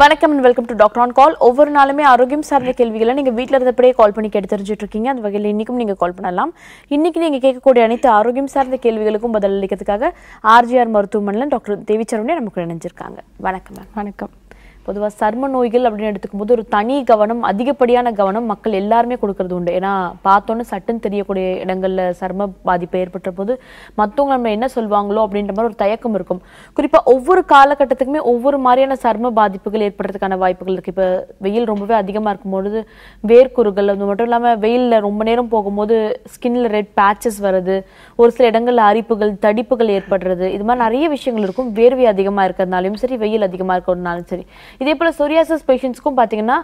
வணக்கம் and welcome to Doctor on Call ஒவ்வொரு நாளுமே ஆரோக்கியம் சார்ந்த கேள்விகளை நீங்கள் வீட்டில் இருந்தபடியே கால் பண்ணி கேட்டு தெரிஞ்சுட்டு இருக்கீங்க அந்த வகையில் இன்றைக்கும் நீங்கள் கால் பண்ணலாம் இன்றைக்கி நீங்கள் கேட்கக்கூடிய அனைத்து ஆரோக்கியம் சார்ந்த கேள்விகளுக்கும் பதிலளிக்கிறதுக்காக ஆர்ஜிஆர் மருத்துவமனையில் டாக்டர் தேவி நமக்கு இணைஞ்சிருக்காங்க வணக்கம் வணக்கம் பொதுவாக சர்ம நோய்கள் அப்படின்னு எடுத்துக்கும் போது ஒரு தனி கவனம் அதிகப்படியான கவனம் மக்கள் எல்லாருமே கொடுக்கறது உண்டு ஏன்னா பார்த்தோன்னு சட்டுன்னு தெரியக்கூடிய இடங்களில் சர்ம பாதிப்பு ஏற்பட்ட போது மற்றவங்க நம்ம என்ன சொல்லுவாங்களோ அப்படின்ற மாதிரி ஒரு தயக்கம் இருக்கும் குறிப்பாக ஒவ்வொரு காலகட்டத்துக்குமே ஒவ்வொரு மாதிரியான சர்ம பாதிப்புகள் ஏற்படுறதுக்கான வாய்ப்புகள் இருக்குது இப்போ வெயில் ரொம்பவே அதிகமாக இருக்கும்பொழுது வேர்க்குறுகள் அது மட்டும் இல்லாமல் வெயிலில் ரொம்ப நேரம் போகும்போது ஸ்கின்ல ரெட் பேச்சஸ் வருது ஒரு சில இடங்களில் அரிப்புகள் தடிப்புகள் ஏற்படுறது இது மாதிரி நிறைய விஷயங்கள் இருக்கும் வேர்வை அதிகமாக இருக்கிறதுனாலும் சரி வெயில் அதிகமாக இருக்கிறதுனாலும் சரி இதே போல் சொரியாசஸ் பேஷண்ட்ஸ்க்கும் பார்த்தீங்கன்னா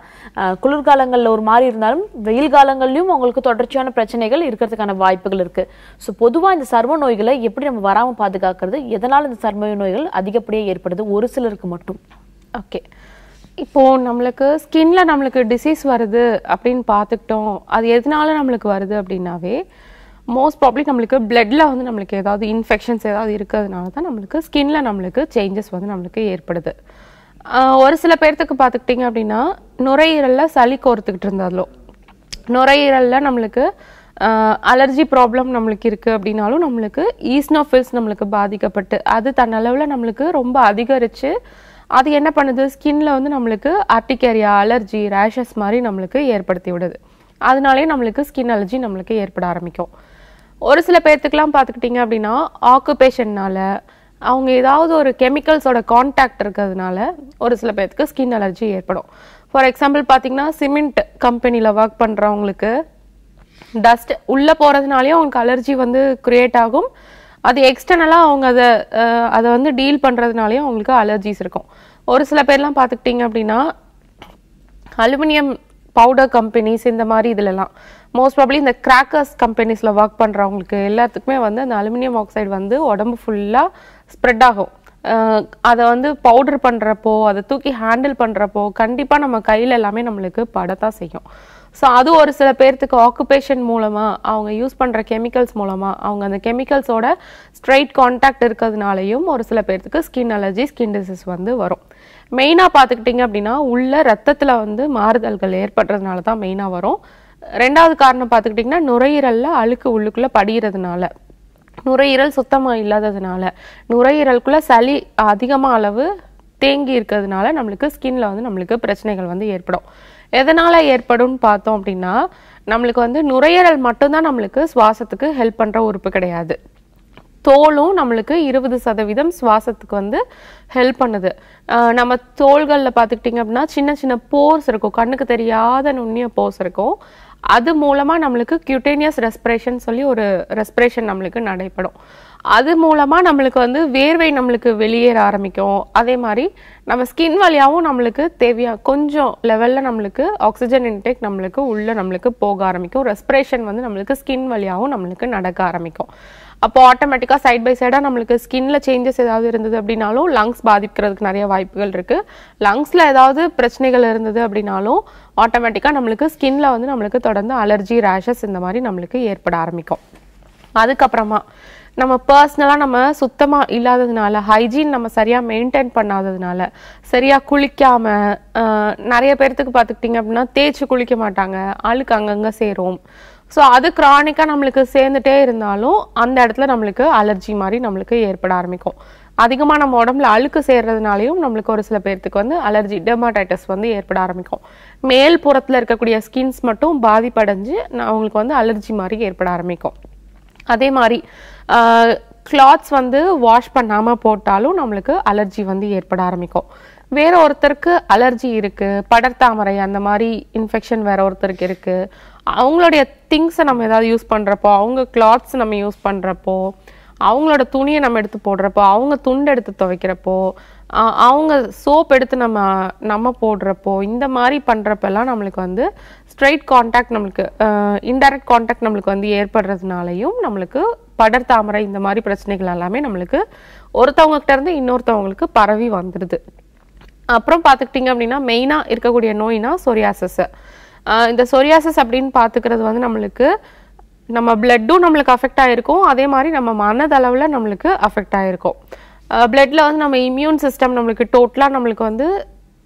குளிர்காலங்களில் ஒரு மாதிரி இருந்தாலும் வெயில் காலங்கள்லையும் அவங்களுக்கு தொடர்ச்சியான பிரச்சனைகள் இருக்கிறதுக்கான வாய்ப்புகள் இருக்குது ஸோ பொதுவாக இந்த சர்ம நோய்களை எப்படி நம்ம வராமல் பாதுகாக்கிறது எதனால் இந்த சர்ம நோய்கள் அதிகப்படியாக ஏற்படுது ஒரு சிலருக்கு மட்டும் ஓகே இப்போது நம்மளுக்கு ஸ்கின்ல நம்மளுக்கு டிசீஸ் வருது அப்படின்னு பார்த்துக்கிட்டோம் அது எதனால நம்மளுக்கு வருது அப்படின்னாவே மோஸ்ட் ப்ராப்ளி நம்மளுக்கு பிளட்ல வந்து நம்மளுக்கு ஏதாவது இன்ஃபெக்ஷன்ஸ் ஏதாவது இருக்கிறதுனால தான் நம்மளுக்கு ஸ்கின்ல நம்மளுக்கு சேஞ்சஸ் வந்து நம்மளுக்கு ஏற்படுது ஒரு சில பேர்த்துக்கு பார்த்துக்கிட்டிங்க அப்படின்னா நுரையீரலில் சளி கோர்த்துக்கிட்டு இருந்தாலும் நுரையீரலில் நம்மளுக்கு அலர்ஜி ப்ராப்ளம் நம்மளுக்கு இருக்குது அப்படின்னாலும் நம்மளுக்கு ஈஸ்னோஃபில்ஸ் நம்மளுக்கு பாதிக்கப்பட்டு அது தன்னளவில் நம்மளுக்கு ரொம்ப அதிகரித்து அது என்ன பண்ணுது ஸ்கின்ல வந்து நம்மளுக்கு ஆர்டிகேரியா அலர்ஜி ரேஷஸ் மாதிரி நம்மளுக்கு ஏற்படுத்தி விடுது அதனாலே நம்மளுக்கு ஸ்கின் அலர்ஜி நம்மளுக்கு ஏற்பட ஆரம்பிக்கும் ஒரு சில பேர்த்துக்கெலாம் பார்த்துக்கிட்டிங்க அப்படின்னா ஆக்குபேஷன்னால் அவங்க ஏதாவது ஒரு கெமிக்கல்ஸோட கான்டாக்ட் இருக்கிறதுனால ஒரு சில பேர்த்துக்கு ஸ்கின் அலர்ஜி ஏற்படும் ஃபார் எக்ஸாம்பிள் பார்த்தீங்கன்னா சிமெண்ட் கம்பெனியில் ஒர்க் பண்ணுறவங்களுக்கு டஸ்ட் உள்ளே போகிறதுனாலையும் அவங்களுக்கு அலர்ஜி வந்து க்ரியேட் ஆகும் அது எக்ஸ்டர்னலாக அவங்க அதை அதை வந்து டீல் பண்ணுறதுனாலையும் அவங்களுக்கு அலர்ஜிஸ் இருக்கும் ஒரு சில பேர்லாம் பார்த்துக்கிட்டிங்க அப்படின்னா அலுமினியம் பவுடர் கம்பெனிஸ் இந்த மாதிரி இதுலலாம் மோஸ்ட் ப்ராப்ளி இந்த கிராக்கர்ஸ் கம்பெனிஸில் ஒர்க் பண்ணுறவங்களுக்கு எல்லாத்துக்குமே வந்து அந்த அலுமினியம் ஆக்சைடு வந்து உடம்பு ஃபுல்லாக ஸ்ப்ரெட் ஆகும் அதை வந்து பவுடர் பண்ணுறப்போ அதை தூக்கி ஹேண்டில் பண்ணுறப்போ கண்டிப்பாக நம்ம கையில் எல்லாமே நம்மளுக்கு படத்தான் செய்யும் ஸோ அது ஒரு சில பேர்த்துக்கு ஆக்குபேஷன் மூலமாக அவங்க யூஸ் பண்ணுற கெமிக்கல்ஸ் மூலமாக அவங்க அந்த கெமிக்கல்ஸோட ஸ்ட்ரைட் கான்டாக்ட் இருக்கிறதுனாலையும் ஒரு சில பேர்த்துக்கு ஸ்கின் அலர்ஜி ஸ்கின் டிசீஸ் வந்து வரும் மெயினாக பார்த்துக்கிட்டிங்க அப்படின்னா உள்ள ரத்தத்தில் வந்து மாறுதல்கள் ஏற்படுறதுனால தான் மெயினாக வரும் ரெண்டாவது காரணம் பார்த்துக்கிட்டிங்கன்னா நுரையீரலில் அழுக்கு உள்ளுக்குள்ளே படிகிறதுனால நுரையீரல் சுத்தமாக இல்லாததுனால நுரையீரலுக்குள்ளே சளி அதிகமாக அளவு தேங்கி இருக்கிறதுனால நம்மளுக்கு ஸ்கின்ல வந்து நம்மளுக்கு பிரச்சனைகள் வந்து ஏற்படும் எதனால ஏற்படும்னு பார்த்தோம் அப்படின்னா நம்மளுக்கு வந்து நுரையீரல் மட்டும்தான் நம்மளுக்கு சுவாசத்துக்கு ஹெல்ப் பண்ணுற உறுப்பு கிடையாது தோலும் நம்மளுக்கு இருபது சதவீதம் சுவாசத்துக்கு வந்து ஹெல்ப் பண்ணுது நம்ம தோள்களில் பார்த்துக்கிட்டிங்க அப்படின்னா சின்ன சின்ன போர்ஸ் இருக்கும் கண்ணுக்கு தெரியாத நுண்ணிய போர்ஸ் இருக்கும் அது மூலமாக நம்மளுக்கு கியூட்டேனியஸ் ரெஸ்பிரேஷன் சொல்லி ஒரு ரெஸ்பிரேஷன் நம்மளுக்கு நடைபெறும் அது மூலமாக நம்மளுக்கு வந்து வேர்வை நம்மளுக்கு வெளியேற ஆரம்பிக்கும் அதே மாதிரி நம்ம ஸ்கின் வழியாகவும் நம்மளுக்கு தேவையாக கொஞ்சம் லெவலில் நம்மளுக்கு ஆக்சிஜன் இன்டேக் நம்மளுக்கு உள்ளே நம்மளுக்கு போக ஆரம்பிக்கும் ரெஸ்பிரேஷன் வந்து நம்மளுக்கு ஸ்கின் வழியாகவும் நம்மளுக்கு நடக்க ஆரம்பிக்கும் அப்போ ஆட்டோமேட்டிக்காக சைட் பை சைடாக நம்மளுக்கு ஸ்கின்ல சேஞ்சஸ் ஏதாவது இருந்தது அப்படின்னாலும் லங்ஸ் பாதிக்கிறதுக்கு நிறைய வாய்ப்புகள் இருக்குது லங்ஸ்ல ஏதாவது பிரச்சனைகள் இருந்தது அப்படின்னாலும் ஆட்டோமேட்டிக்காக நம்மளுக்கு ஸ்கின்ல வந்து நம்மளுக்கு தொடர்ந்து அலர்ஜி ரேஷஸ் இந்த மாதிரி நம்மளுக்கு ஏற்பட ஆரம்பிக்கும் அதுக்கப்புறமா நம்ம பர்சனலாக நம்ம சுத்தமாக இல்லாததுனால ஹைஜீன் நம்ம சரியாக மெயின்டைன் பண்ணாததுனால சரியாக குளிக்காமல் நிறைய பேர்த்துக்கு பார்த்துக்கிட்டிங்க அப்படின்னா தேய்ச்சி குளிக்க மாட்டாங்க ஆளுக்கு அங்கங்கே சேரும் ஸோ அது க்ரானிக்காக நம்மளுக்கு சேர்ந்துட்டே இருந்தாலும் அந்த இடத்துல நம்மளுக்கு அலர்ஜி மாதிரி நம்மளுக்கு ஏற்பட ஆரம்பிக்கும் அதிகமாக நம்ம உடம்புல அழுக்கு சேர்றதுனாலையும் நம்மளுக்கு ஒரு சில பேர்த்துக்கு வந்து அலர்ஜி டெர்மாடைட்டஸ் வந்து ஏற்பட ஆரம்பிக்கும் மேல் புறத்தில் இருக்கக்கூடிய ஸ்கின்ஸ் மட்டும் பாதிப்படைஞ்சு அவங்களுக்கு வந்து அலர்ஜி மாதிரி ஏற்பட ஆரம்பிக்கும் அதே மாதிரி கிளாத்ஸ் வந்து வாஷ் பண்ணாமல் போட்டாலும் நம்மளுக்கு அலர்ஜி வந்து ஏற்பட ஆரம்பிக்கும் வேற ஒருத்தருக்கு அலர்ஜி இருக்குது படர்தாமரை அந்த மாதிரி இன்ஃபெக்ஷன் வேற ஒருத்தருக்கு இருக்குது அவங்களுடைய திங்ஸை நம்ம ஏதாவது யூஸ் பண்ணுறப்போ அவங்க கிளாத்ஸ் நம்ம யூஸ் பண்ணுறப்போ அவங்களோட துணியை நம்ம எடுத்து போடுறப்போ அவங்க துண்டு எடுத்து துவைக்கிறப்போ அவங்க சோப் எடுத்து நம்ம நம்ம போடுறப்போ இந்த மாதிரி பண்ணுறப்பெல்லாம் நம்மளுக்கு வந்து ஸ்ட்ரைட் காண்டாக்ட் நம்மளுக்கு இன்டைரக்ட் காண்டாக்ட் நம்மளுக்கு வந்து ஏற்படுறதுனாலையும் நம்மளுக்கு படர் தாமரை இந்த மாதிரி பிரச்சனைகள் எல்லாமே நம்மளுக்கு ஒருத்தவங்ககிட்ட இருந்து இன்னொருத்தவங்களுக்கு பரவி வந்துடுது அப்புறம் பார்த்துக்கிட்டிங்க அப்படின்னா மெயினாக இருக்கக்கூடிய நோய்னா சொரியாசஸ்ஸு இந்த சொரியாசஸ் அப்படின்னு பார்த்துக்கிறது வந்து நம்மளுக்கு நம்ம பிளட்டும் நம்மளுக்கு அஃபெக்ட் ஆகிருக்கும் அதே மாதிரி நம்ம மனதளவில் நம்மளுக்கு அஃபெக்ட் ஆகிருக்கும் பிளட்டில் வந்து நம்ம இம்யூன் சிஸ்டம் நம்மளுக்கு டோட்டலாக நம்மளுக்கு வந்து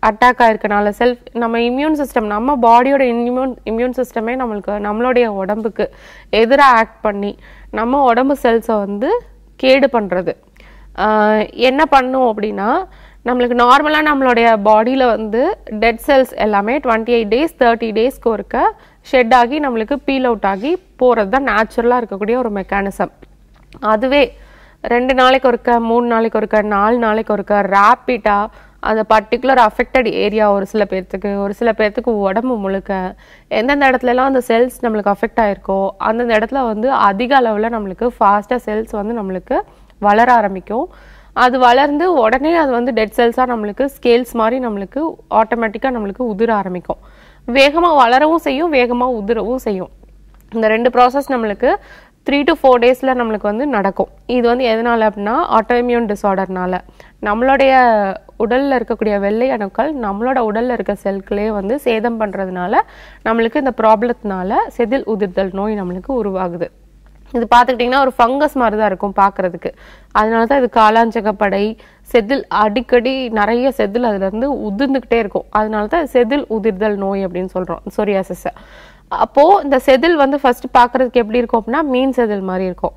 அட்டாக் ஆகிருக்கனால செல்ஃப் நம்ம இம்யூன் சிஸ்டம் நம்ம பாடியோட இம்யூன் இம்யூன் சிஸ்டமே நம்மளுக்கு நம்மளுடைய உடம்புக்கு எதிராக ஆக்ட் பண்ணி நம்ம உடம்பு செல்ஸை வந்து கேடு பண்ணுறது என்ன பண்ணும் அப்படின்னா நம்மளுக்கு நார்மலாக நம்மளுடைய பாடியில் வந்து டெட் செல்ஸ் எல்லாமே டுவெண்ட்டி எயிட் டேஸ் தேர்ட்டி டேஸ்க்கு ஒருக்க ஷெட் ஆகி நம்மளுக்கு பீல் அவுட் ஆகி போகிறது தான் நேச்சுரலாக இருக்கக்கூடிய ஒரு மெக்கானிசம் அதுவே ரெண்டு நாளைக்கு ஒருக்க மூணு நாளைக்கு ஒருக்க நாலு நாளைக்கு ஒருக்க ரேப்பிட்டாக அந்த பர்டிகுலர் அஃபெக்டட் ஏரியா ஒரு சில பேர்த்துக்கு ஒரு சில பேர்த்துக்கு உடம்பு முழுக்க எந்தெந்த இடத்துலலாம் அந்த செல்ஸ் நம்மளுக்கு அஃபெக்ட் ஆகிருக்கோ அந்தந்த இடத்துல வந்து அதிக அளவில் நம்மளுக்கு ஃபாஸ்ட்டாக செல்ஸ் வந்து நம்மளுக்கு வளர ஆரம்பிக்கும் அது வளர்ந்து உடனே அது வந்து டெட் செல்ஸாக நம்மளுக்கு ஸ்கேல்ஸ் மாதிரி நம்மளுக்கு ஆட்டோமேட்டிக்காக நம்மளுக்கு உதிர ஆரம்பிக்கும் வேகமாக வளரவும் செய்யும் வேகமாக உதிரவும் செய்யும் இந்த ரெண்டு ப்ராசஸ் நம்மளுக்கு த்ரீ டு ஃபோர் டேஸில் நம்மளுக்கு வந்து நடக்கும் இது வந்து எதனால் அப்படின்னா ஆட்டோமியூன் டிஸார்டர்னால நம்மளுடைய உடலில் இருக்கக்கூடிய வெள்ளை அணுக்கள் நம்மளோட உடலில் இருக்க செல்களே வந்து சேதம் பண்ணுறதுனால நம்மளுக்கு இந்த ப்ராப்ளத்தினால செதில் உதிர்தல் நோய் நம்மளுக்கு உருவாகுது இது பார்த்துக்கிட்டிங்கன்னா ஒரு ஃபங்கஸ் மாதிரி தான் இருக்கும் பார்க்குறதுக்கு அதனால தான் இது காலாஞ்சகப்படை செதில் அடிக்கடி நிறைய செதில் அதுலேருந்து உதிர்ந்துக்கிட்டே இருக்கும் அதனால தான் செதில் உதிர்தல் நோய் அப்படின்னு சொல்கிறோம் சொரியாசிஸை அப்போது இந்த செதில் வந்து ஃபஸ்ட்டு பார்க்குறதுக்கு எப்படி இருக்கும் அப்படின்னா மீன் செதில் மாதிரி இருக்கும்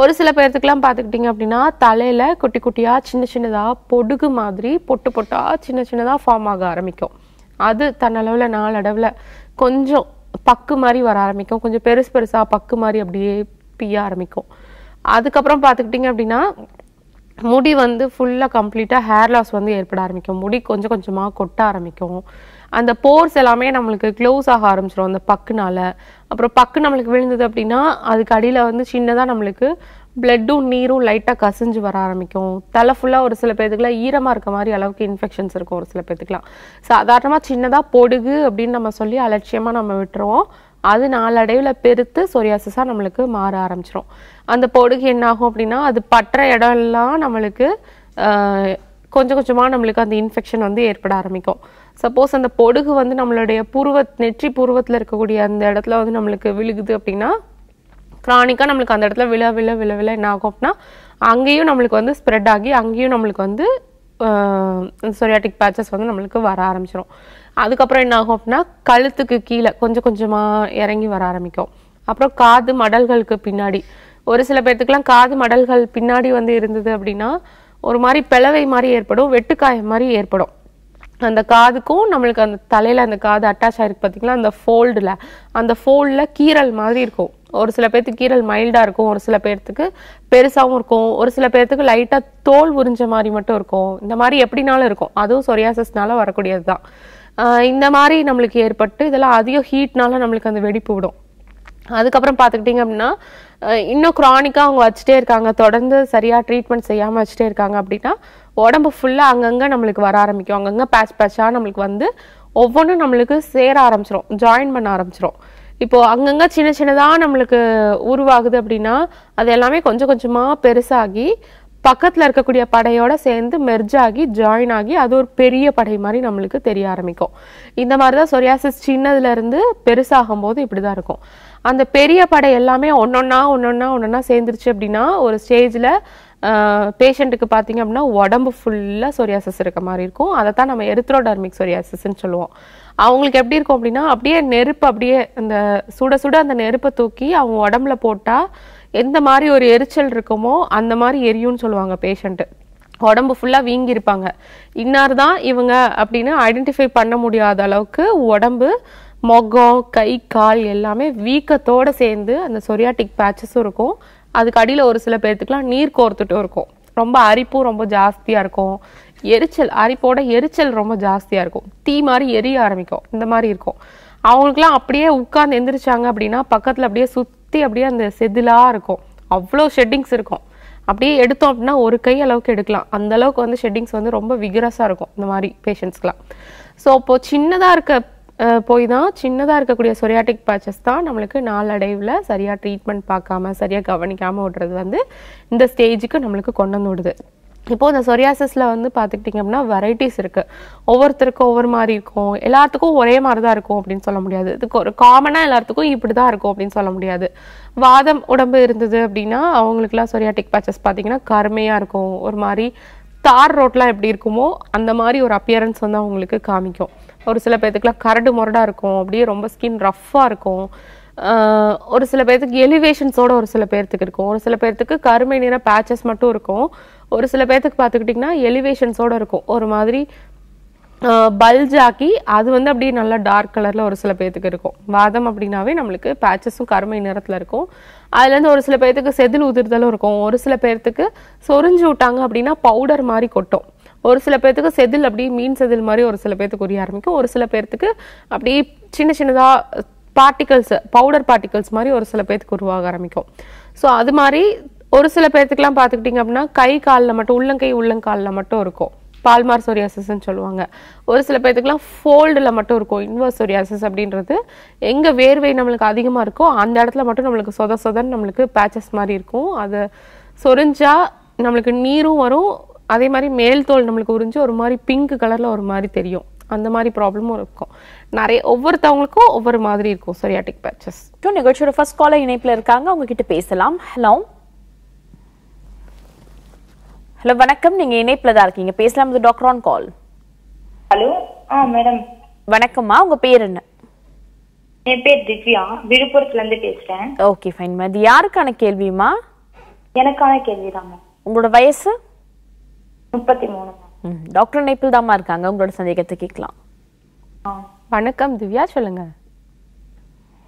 ஒரு சில பேர்த்துக்கெலாம் பார்த்துக்கிட்டிங்க அப்படின்னா தலையில் குட்டி குட்டியாக சின்ன சின்னதாக பொடுகு மாதிரி பொட்டு பொட்டாக சின்ன சின்னதாக ஃபார்ம் ஆக ஆரம்பிக்கும் அது தன்னளவில் நாளடவில் கொஞ்சம் பக்கு மாதிரி வர ஆரம்பிக்கும் கொஞ்சம் பெருசு பெருசாக பக்கு மாதிரி அப்படியே பிய ஆரம்பிக்கும் அதுக்கப்புறம் பார்த்துக்கிட்டிங்க அப்படின்னா முடி வந்து ஃபுல்லாக கம்ப்ளீட்டாக ஹேர் லாஸ் வந்து ஏற்பட ஆரம்பிக்கும் முடி கொஞ்சம் கொஞ்சமாக கொட்ட ஆரம்பிக்கும் அந்த போர்ஸ் எல்லாமே நம்மளுக்கு க்ளோஸ் ஆக ஆரம்பிச்சிடும் அந்த பக்குனால் அப்புறம் பக்கு நம்மளுக்கு விழுந்தது அப்படின்னா அதுக்கு அடியில் வந்து சின்னதாக நம்மளுக்கு பிளட்டும் நீரும் லைட்டாக கசிஞ்சு வர ஆரம்பிக்கும் தலை ஃபுல்லாக ஒரு சில பேர்த்துக்குலாம் ஈரமாக இருக்க மாதிரி அளவுக்கு இன்ஃபெக்ஷன்ஸ் இருக்கும் ஒரு சில பேர்த்துக்குலாம் சாதாரணமாக சின்னதாக பொடுகு அப்படின்னு நம்ம சொல்லி அலட்சியமாக நம்ம விட்டுருவோம் அது நாளடைவில் பெருத்து சொரியாசிஸாக நம்மளுக்கு மாற ஆரம்பிச்சிடும் அந்த பொடுகு என்னாகும் அப்படின்னா அது பற்ற இடம்லாம் நம்மளுக்கு கொஞ்சம் கொஞ்சமாக நம்மளுக்கு அந்த இன்ஃபெக்ஷன் வந்து ஏற்பட ஆரம்பிக்கும் சப்போஸ் அந்த பொடுகு வந்து நம்மளுடைய பூர்வ நெற்றி பூர்வத்தில் இருக்கக்கூடிய அந்த இடத்துல வந்து நம்மளுக்கு விழுகுது அப்படின்னா கிரானிக்காக நம்மளுக்கு அந்த இடத்துல விழ விழ விழ விழ என்ன ஆகும் அப்படின்னா அங்கேயும் நம்மளுக்கு வந்து ஸ்ப்ரெட் ஆகி அங்கேயும் நம்மளுக்கு வந்து சொரியாட்டிக் பேச்சஸ் வந்து நம்மளுக்கு வர ஆரம்பிச்சிடும் அதுக்கப்புறம் என்ன ஆகும் அப்படின்னா கழுத்துக்கு கீழே கொஞ்சம் கொஞ்சமாக இறங்கி வர ஆரம்பிக்கும் அப்புறம் காது மடல்களுக்கு பின்னாடி ஒரு சில பேர்த்துக்கெல்லாம் காது மடல்கள் பின்னாடி வந்து இருந்தது அப்படின்னா ஒரு மாதிரி பிளவை மாதிரி ஏற்படும் வெட்டுக்காயம் மாதிரி ஏற்படும் அந்த காதுக்கும் நம்மளுக்கு அந்த தலையில் அந்த காது அட்டாச் ஆகிருக்கு பார்த்திங்களா அந்த ஃபோல்டில் அந்த ஃபோல்டில் கீரல் மாதிரி இருக்கும் ஒரு சில பேர்த்துக்கு கீரல் மைல்டாக இருக்கும் ஒரு சில பேர்த்துக்கு பெருசாகவும் இருக்கும் ஒரு சில பேர்த்துக்கு லைட்டாக தோல் உறிஞ்ச மாதிரி மட்டும் இருக்கும் இந்த மாதிரி எப்படினாலும் இருக்கும் அதுவும் சொரியாசஸ்னால வரக்கூடியது தான் இந்த மாதிரி நம்மளுக்கு ஏற்பட்டு இதெல்லாம் அதிக ஹீட்னால நம்மளுக்கு அந்த வெடிப்பு விடும் அதுக்கப்புறம் பார்த்துக்கிட்டிங்க அப்படின்னா இன்னும் க்ரானிக்காக அவங்க வச்சுட்டே இருக்காங்க தொடர்ந்து சரியாக ட்ரீட்மெண்ட் செய்யாமல் வச்சுட்டே இருக்காங்க அப்படின்னா உடம்பு ஃபுல்லாக அங்கங்கே நம்மளுக்கு வர ஆரம்பிக்கும் அங்கங்கே பேச் பேச்சாக நம்மளுக்கு வந்து ஒவ்வொன்றும் நம்மளுக்கு சேர ஆரம்பிச்சிடும் ஜாயின் பண்ண ஆரம்பிச்சிடும் இப்போது அங்கங்கே சின்ன சின்னதாக நம்மளுக்கு உருவாகுது அப்படின்னா அது எல்லாமே கொஞ்சம் கொஞ்சமாக பெருசாகி பக்கத்தில் இருக்கக்கூடிய படையோட சேர்ந்து மெர்ஜ் ஆகி ஜாயின் ஆகி அது ஒரு பெரிய படை மாதிரி நம்மளுக்கு தெரிய ஆரம்பிக்கும் இந்த மாதிரி தான் சொரியாசிஸ் சின்னதுலேருந்து பெருசாகும் போது இப்படி தான் இருக்கும் அந்த பெரிய படை எல்லாமே ஒன்றொன்னா ஒன்றொன்னா ஒன்றா சேர்ந்துருச்சு அப்படின்னா ஒரு ஸ்டேஜில் பேஷண்ட்டுக்கு பார்த்தீங்க அப்படின்னா உடம்பு ஃபுல்லாக சொரியாசிஸ் இருக்க மாதிரி இருக்கும் அதை தான் நம்ம எரித்ரோடர்மிக் சொரியாசஸ்ன்னு சொல்லுவோம் அவங்களுக்கு எப்படி இருக்கும் அப்படின்னா அப்படியே நெருப்பு அப்படியே அந்த சுட சுட அந்த நெருப்பை தூக்கி அவங்க உடம்புல போட்டால் எந்த மாதிரி ஒரு எரிச்சல் இருக்குமோ அந்த மாதிரி எரியும்னு சொல்லுவாங்க பேஷண்ட்டு உடம்பு ஃபுல்லாக வீங்கியிருப்பாங்க இன்னார் தான் இவங்க அப்படின்னு ஐடென்டிஃபை பண்ண முடியாத அளவுக்கு உடம்பு முகம் கை கால் எல்லாமே வீக்கத்தோடு சேர்ந்து அந்த சொரியாட்டிக் பேச்சஸும் இருக்கும் அதுக்கு அடியில் ஒரு சில பேர்த்துக்கெலாம் நீர் கோர்த்துட்டும் இருக்கும் ரொம்ப அரிப்பும் ரொம்ப ஜாஸ்தியாக இருக்கும் எரிச்சல் அரிப்போட எரிச்சல் ரொம்ப ஜாஸ்தியாக இருக்கும் தீ மாதிரி எரிய ஆரம்பிக்கும் இந்த மாதிரி இருக்கும் அவங்களுக்குலாம் அப்படியே உட்கார்ந்து எந்திரிச்சாங்க அப்படின்னா பக்கத்தில் அப்படியே சுத் சுற்றி அப்படியே அந்த செதிலாக இருக்கும் அவ்வளோ ஷெட்டிங்ஸ் இருக்கும் அப்படியே எடுத்தோம் அப்படின்னா ஒரு கை அளவுக்கு எடுக்கலாம் அந்த அளவுக்கு வந்து ஷெட்டிங்ஸ் வந்து ரொம்ப விகரஸாக இருக்கும் இந்த மாதிரி பேஷண்ட்ஸ்க்கெலாம் ஸோ அப்போது சின்னதாக இருக்க போய் தான் சின்னதாக இருக்கக்கூடிய சொரியாட்டிக் பேச்சஸ் தான் நம்மளுக்கு நாளடைவில் சரியாக ட்ரீட்மெண்ட் பார்க்காம சரியாக கவனிக்காமல் விடுறது வந்து இந்த ஸ்டேஜுக்கு நம்மளுக்கு கொண்டு வந்து விடுது இப்போது இந்த சொரியாசஸில் வந்து பார்த்துக்கிட்டிங்க அப்படின்னா வெரைட்டிஸ் இருக்குது ஒவ்வொருத்தருக்கும் ஒவ்வொரு மாதிரி இருக்கும் எல்லாத்துக்கும் ஒரே மாதிரி தான் இருக்கும் அப்படின்னு சொல்ல முடியாது இதுக்கு ஒரு காமனாக எல்லாத்துக்கும் இப்படி தான் இருக்கும் அப்படின்னு சொல்ல முடியாது வாதம் உடம்பு இருந்தது அப்படின்னா அவங்களுக்குலாம் சொரியாட்டிக் பேச்சஸ் பார்த்திங்கன்னா கருமையாக இருக்கும் ஒரு மாதிரி தார் ரோட்லாம் எப்படி இருக்குமோ அந்த மாதிரி ஒரு அப்பியரன்ஸ் வந்து அவங்களுக்கு காமிக்கும் ஒரு சில பேர்த்துக்குலாம் கரடு முரடாக இருக்கும் அப்படியே ரொம்ப ஸ்கின் ரஃப்பாக இருக்கும் ஒரு சில பேர்த்துக்கு எலிவேஷன்ஸோட ஒரு சில பேர்த்துக்கு இருக்கும் ஒரு சில பேர்த்துக்கு கருமை நிற பேச்சஸ் மட்டும் இருக்கும் ஒரு சில பேர்த்துக்கு பார்த்துக்கிட்டிங்கன்னா எலிவேஷன்ஸோடு இருக்கும் ஒரு மாதிரி பல்ஜ் ஆக்கி அது வந்து அப்படியே நல்லா டார்க் கலரில் ஒரு சில பேர்த்துக்கு இருக்கும் வாதம் அப்படின்னாவே நம்மளுக்கு பேச்சஸும் கருமை நிறத்தில் இருக்கும் அதுலேருந்து ஒரு சில பேர்த்துக்கு செதில் உதிர்தலும் இருக்கும் ஒரு சில பேர்த்துக்கு சொரிஞ்சு விட்டாங்க அப்படின்னா பவுடர் மாதிரி கொட்டும் ஒரு சில பேர்த்துக்கு செதில் அப்படியே மீன் செதில் மாதிரி ஒரு சில பேர்த்துக்கு உரிய ஆரம்பிக்கும் ஒரு சில பேர்த்துக்கு அப்படியே சின்ன சின்னதாக பார்ட்டிகல்ஸ் பவுடர் பார்ட்டிகல்ஸ் மாதிரி ஒரு சில பேர்த்துக்கு உருவாக ஆரம்பிக்கும் ஸோ அது மாதிரி ஒரு சில பேர்த்துக்கெல்லாம் பார்த்துக்கிட்டிங்க அப்படின்னா கை காலில் மட்டும் உள்ளங்கை உள்ளங்காலில் மட்டும் இருக்கும் பால்மார் சொரியாசஸ்ன்னு சொல்லுவாங்க ஒரு சில பேர்த்துக்கெலாம் ஃபோல்டில் மட்டும் இருக்கும் இன்வர்ஸ் சொரியாசஸ் அப்படின்றது எங்கே வேர்வை நம்மளுக்கு அதிகமாக இருக்கோ அந்த இடத்துல மட்டும் நம்மளுக்கு சொத சொதன்னு நம்மளுக்கு பேச்சஸ் மாதிரி இருக்கும் அதை சொரிஞ்சால் நம்மளுக்கு நீரும் வரும் அதே மாதிரி மேல் தோல் நம்மளுக்கு உறிஞ்சு ஒரு மாதிரி பிங்க் கலரில் ஒரு மாதிரி தெரியும் அந்த மாதிரி ப்ராப்ளமும் இருக்கும் நிறைய ஒவ்வொருத்தவங்களுக்கும் ஒவ்வொரு மாதிரி இருக்கும் சொரியாட்டிக் பேச்சஸ் நிகழ்ச்சியோட ஃபர்ஸ்ட் காலர் இணைப்பில் இருக்காங்க அவங்க கிட்ட பேசலாம் ஹலோ ஹலோ வணக்கம் நீங்க இணைப்புல தான் இருக்கீங்க பேசலாம் டாக்டர் ஆன் கால் ஹலோ ஆ மேடம் வணக்கம்மா உங்க பேர் என்ன என் பேர் திவ்யா விழுப்புரத்துல இருந்து பேசுறேன் ஓகே ஃபைன் மேம் இது யாருக்கான கேள்விமா எனக்கான தான் உங்களோட வயசு முப்பத்தி மூணு டாக்டர் இணைப்பில் தான் இருக்காங்க உங்களோட சந்தேகத்தை கேட்கலாம் வணக்கம் திவ்யா சொல்லுங்க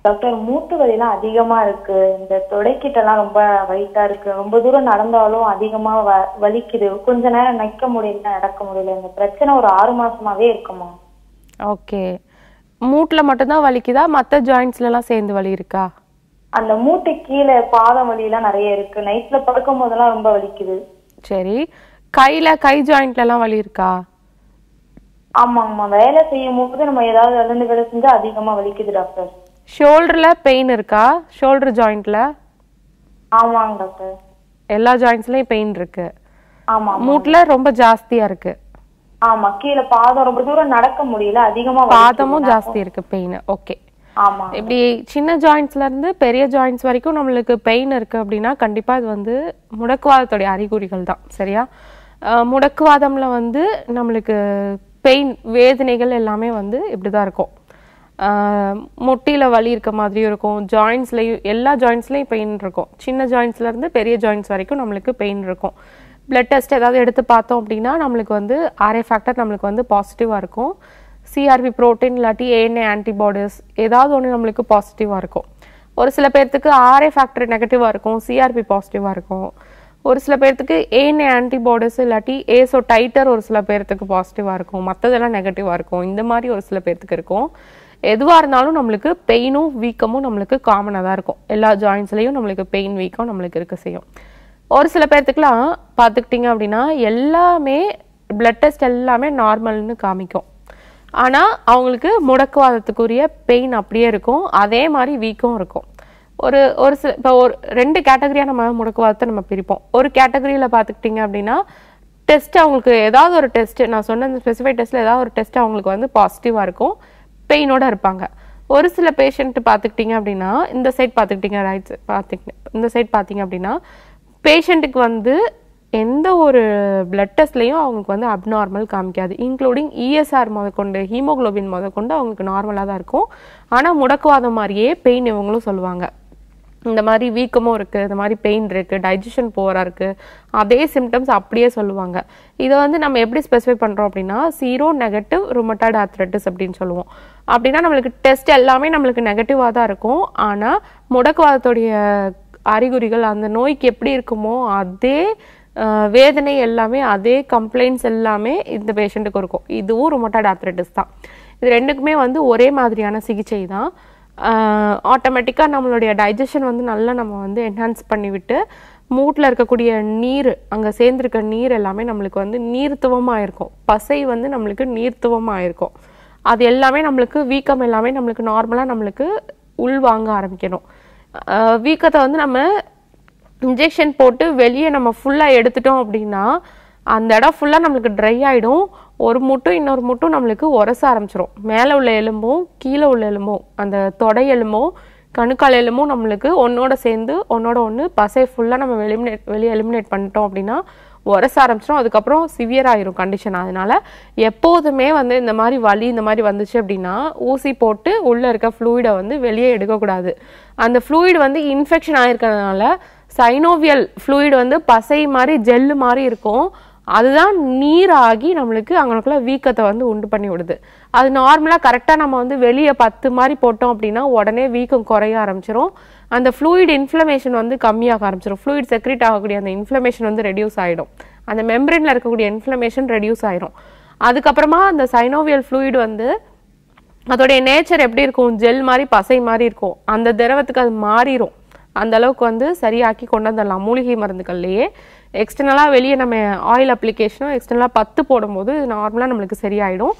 டாக்டர் மூட்டு வலிலாம் அதிகமா இருக்கு இந்த தொடைக்கிட்டலாம் ரொம்ப வயிட்டா இருக்கு ரொம்ப தூரம் நடந்தாலும் அதிகமா வ வலிக்குது கொஞ்ச நேரம் நிக்க முடியல நடக்க முடியல இந்த பிரச்சனை ஒரு ஆறு மாசமாவே இருக்குமா ஓகே மூட்டில் மட்டும்தான் வலிக்குதா மற்ற எல்லாம் சேர்ந்து வலி இருக்கா அந்த மூட்டு கீழே பாதம் எல்லாம் நிறைய இருக்கு நைட்ல படுக்கும் போதெல்லாம் ரொம்ப வலிக்குது சரி கையில கை ஜாயிண்ட்லலாம் வலி இருக்கா ஆமாங்கம்மா வேலை செய்யும் போது நம்ம ஏதாவது விழுந்து வேலை செஞ்சா அதிகமா வலிக்குது டாக்டர் ஷோல்டர்ல பெயின் இருக்கா ஷோல்டர் ஜாயிண்ட்ல ஆமாங்க டாக்டர் எல்லா ஜாயிண்ட்ஸ்லயும் பெயின் இருக்கு ஆமா மூட்ல ரொம்ப ஜாஸ்தியா இருக்கு ஆமா கீழ பாதம் ரொம்ப தூரம் நடக்க முடியல அதிகமா பாதமும் ஜாஸ்தி இருக்கு பெயின் ஓகே ஆமா இப்படி சின்ன ஜாயிண்ட்ஸ்ல இருந்து பெரிய ஜாயிண்ட்ஸ் வரைக்கும் நம்மளுக்கு பெயின் இருக்கு அப்படின்னா கண்டிப்பா இது வந்து முடக்குவாதத்துடைய அறிகுறிகள் தான் சரியா முடக்குவாதம்ல வந்து நம்மளுக்கு பெயின் வேதனைகள் எல்லாமே வந்து இப்படிதான் இருக்கும் முட்டியில் வலி இருக்க மாதிரியும் இருக்கும் ஜாயின்ஸ்லேயும் எல்லா ஜாயின்ஸ்லேயும் பெயின் இருக்கும் சின்ன ஜாயின்ஸ்லேருந்து பெரிய ஜாயின்ஸ் வரைக்கும் நம்மளுக்கு பெயின் இருக்கும் பிளட் டெஸ்ட் ஏதாவது எடுத்து பார்த்தோம் அப்படின்னா நம்மளுக்கு வந்து ஆர்ஏ ஃபேக்டர் நம்மளுக்கு வந்து பாசிட்டிவாக இருக்கும் சிஆர்பி ப்ரோட்டீன் இல்லாட்டி ஏஎன்ஏ ஆன்டிபாடிஸ் ஏதாவது ஒன்று நம்மளுக்கு பாசிட்டிவாக இருக்கும் ஒரு சில பேர்த்துக்கு ஆர்ஏ ஃபேக்டர் நெகட்டிவாக இருக்கும் சிஆர்பி பாசிட்டிவாக இருக்கும் ஒரு சில பேர்த்துக்கு ஏஎன்ஏ ஆன்டிபாடிஸ் இல்லாட்டி ஏசோ டைட்டர் ஒரு சில பேர்த்துக்கு பாசிட்டிவாக இருக்கும் மற்றதெல்லாம் நெகட்டிவாக இருக்கும் இந்த மாதிரி ஒரு சில பேர்த்துக்கு இருக்கும் எதுவாக இருந்தாலும் நம்மளுக்கு பெயினும் வீக்கமும் நம்மளுக்கு காமனாக தான் இருக்கும் எல்லா ஜாயின்ஸ்லேயும் நம்மளுக்கு பெயின் வீக்கம் நம்மளுக்கு இருக்க செய்யும் ஒரு சில பேர்த்துக்கெலாம் பார்த்துக்கிட்டிங்க அப்படின்னா எல்லாமே பிளட் டெஸ்ட் எல்லாமே நார்மல்னு காமிக்கும் ஆனால் அவங்களுக்கு முடக்குவாதத்துக்குரிய பெயின் அப்படியே இருக்கும் அதே மாதிரி வீக்கம் இருக்கும் ஒரு ஒரு சில இப்போ ஒரு ரெண்டு கேட்டகரியாக நம்ம முடக்குவாதத்தை நம்ம பிரிப்போம் ஒரு கேட்டகரியில் பார்த்துக்கிட்டிங்க அப்படின்னா டெஸ்ட் அவங்களுக்கு ஏதாவது ஒரு டெஸ்ட்டு நான் சொன்ன அந்த ஸ்பெசிஃபைட் டெஸ்ட்டில் ஏதாவது ஒரு டெஸ்ட் அவங்களுக்கு வந்து பாசிட்டிவாக இருக்கும் பெயினோட இருப்பாங்க ஒரு சில பேஷண்ட் பார்த்துக்கிட்டிங்க அப்படின்னா இந்த சைட் பார்த்துக்கிட்டிங்க ரைட் பார்த்து இந்த சைட் பார்த்தீங்க அப்படின்னா பேஷண்ட்டுக்கு வந்து எந்த ஒரு பிளட் டெஸ்ட்லேயும் அவங்களுக்கு வந்து அப்நார்மல் காமிக்காது இன்க்ளூடிங் இஎஸ்ஆர் e முதற்கொண்டு ஹீமோக்ளோபின் முதற்கொண்டு அவங்களுக்கு நார்மலாக தான் இருக்கும் ஆனால் முடக்குவாத மாதிரியே பெயின் இவங்களும் சொல்லுவாங்க இந்த மாதிரி வீக்கமும் இருக்குது இந்த மாதிரி பெயின் இருக்குது டைஜஷன் போகிறா இருக்குது அதே சிம்டம்ஸ் அப்படியே சொல்லுவாங்க இதை வந்து நம்ம எப்படி ஸ்பெசிஃபை பண்ணுறோம் அப்படின்னா சீரோ நெகட்டிவ் ரொமட்டாய்டு ஆத்ரட்டிஸ் அப்படின்னு சொல்லுவோம் அப்படின்னா நம்மளுக்கு டெஸ்ட் எல்லாமே நம்மளுக்கு நெகட்டிவாக தான் இருக்கும் ஆனால் முடக்குவாதத்துடைய அறிகுறிகள் அந்த நோய்க்கு எப்படி இருக்குமோ அதே வேதனை எல்லாமே அதே கம்ப்ளைண்ட்ஸ் எல்லாமே இந்த பேஷண்ட்டுக்கு இருக்கும் இதுவும் ரொமட்டாய்டு ஆத்ரட்டிஸ் தான் இது ரெண்டுக்குமே வந்து ஒரே மாதிரியான சிகிச்சை தான் ஆட்டோமேட்டிக்காக நம்மளுடைய டைஜஷன் வந்து நல்லா நம்ம வந்து என்ஹான்ஸ் பண்ணிவிட்டு மூட்டில் இருக்கக்கூடிய நீர் அங்கே சேர்ந்துருக்க நீர் எல்லாமே நம்மளுக்கு வந்து நீர்த்துவமாக இருக்கும் பசை வந்து நம்மளுக்கு நீர்த்துவமாக இருக்கும் அது எல்லாமே நம்மளுக்கு வீக்கம் எல்லாமே நம்மளுக்கு நார்மலாக நம்மளுக்கு உள்வாங்க ஆரம்பிக்கணும் வீக்கத்தை வந்து நம்ம இன்ஜெக்ஷன் போட்டு வெளியே நம்ம ஃபுல்லாக எடுத்துட்டோம் அப்படின்னா அந்த இடம் ஃபுல்லாக நம்மளுக்கு ட்ரை ஆகிடும் ஒரு முட்டும் இன்னொரு முட்டும் நம்மளுக்கு உரச ஆரம்பிச்சிரும் மேலே உள்ள எலும்பும் கீழே உள்ள எலும்பும் அந்த தொடை எலும்பும் கணுக்கால் எலும்பும் நம்மளுக்கு ஒன்னோட சேர்ந்து ஒன்னோட ஒன்று பசையை ஃபுல்லாக நம்ம எலிமினேட் வெளியே எலிமினேட் பண்ணிட்டோம் அப்படின்னா உரச ஆரம்பிச்சிடும் அதுக்கப்புறம் சிவியர் ஆயிரும் கண்டிஷன் அதனால் எப்போதுமே வந்து இந்த மாதிரி வலி இந்த மாதிரி வந்துச்சு அப்படின்னா ஊசி போட்டு உள்ளே இருக்க ஃப்ளூயிடை வந்து வெளியே எடுக்கக்கூடாது அந்த ஃப்ளூயிட் வந்து இன்ஃபெக்ஷன் ஆயிருக்கிறதுனால சைனோவியல் ஃப்ளூயிட் வந்து பசை மாதிரி ஜெல்லு மாதிரி இருக்கும் அதுதான் நீராகி நம்மளுக்கு அங்கனக்குள்ளே வீக்கத்தை வந்து உண்டு பண்ணி விடுது அது நார்மலாக கரெக்டாக நம்ம வந்து வெளியே பத்து மாதிரி போட்டோம் அப்படின்னா உடனே வீக்கம் குறைய ஆரம்பிச்சிரும் அந்த ஃப்ளூயிட் இன்ஃப்ளமேஷன் வந்து கம்மியாக ஆரம்பிச்சிடும் ஃப்ளூயிட் செக்ரேட் ஆகக்கூடிய அந்த இன்ஃப்ளமேஷன் வந்து ரெடியூஸ் ஆகிடும் அந்த மெம்பரேனில் இருக்கக்கூடிய இன்ஃப்ளமேஷன் ரெடியூஸ் ஆயிரும் அதுக்கப்புறமா அந்த சைனோவியல் ஃப்ளூயிட் வந்து அதோடைய நேச்சர் எப்படி இருக்கும் ஜெல் மாதிரி பசை மாதிரி இருக்கும் அந்த திரவத்துக்கு அது மாறிடும் அந்த அளவுக்கு வந்து சரியாக்கி கொண்டு வந்துடலாம் மூலிகை மருந்துகள்லேயே எக்ஸ்டர்னலாக வெளியே நம்ம ஆயில் அப்ளிகேஷனோ எக்ஸ்டர்னலாக பத்து போடும்போது நார்மலாக நம்மளுக்கு சரியாயிடும்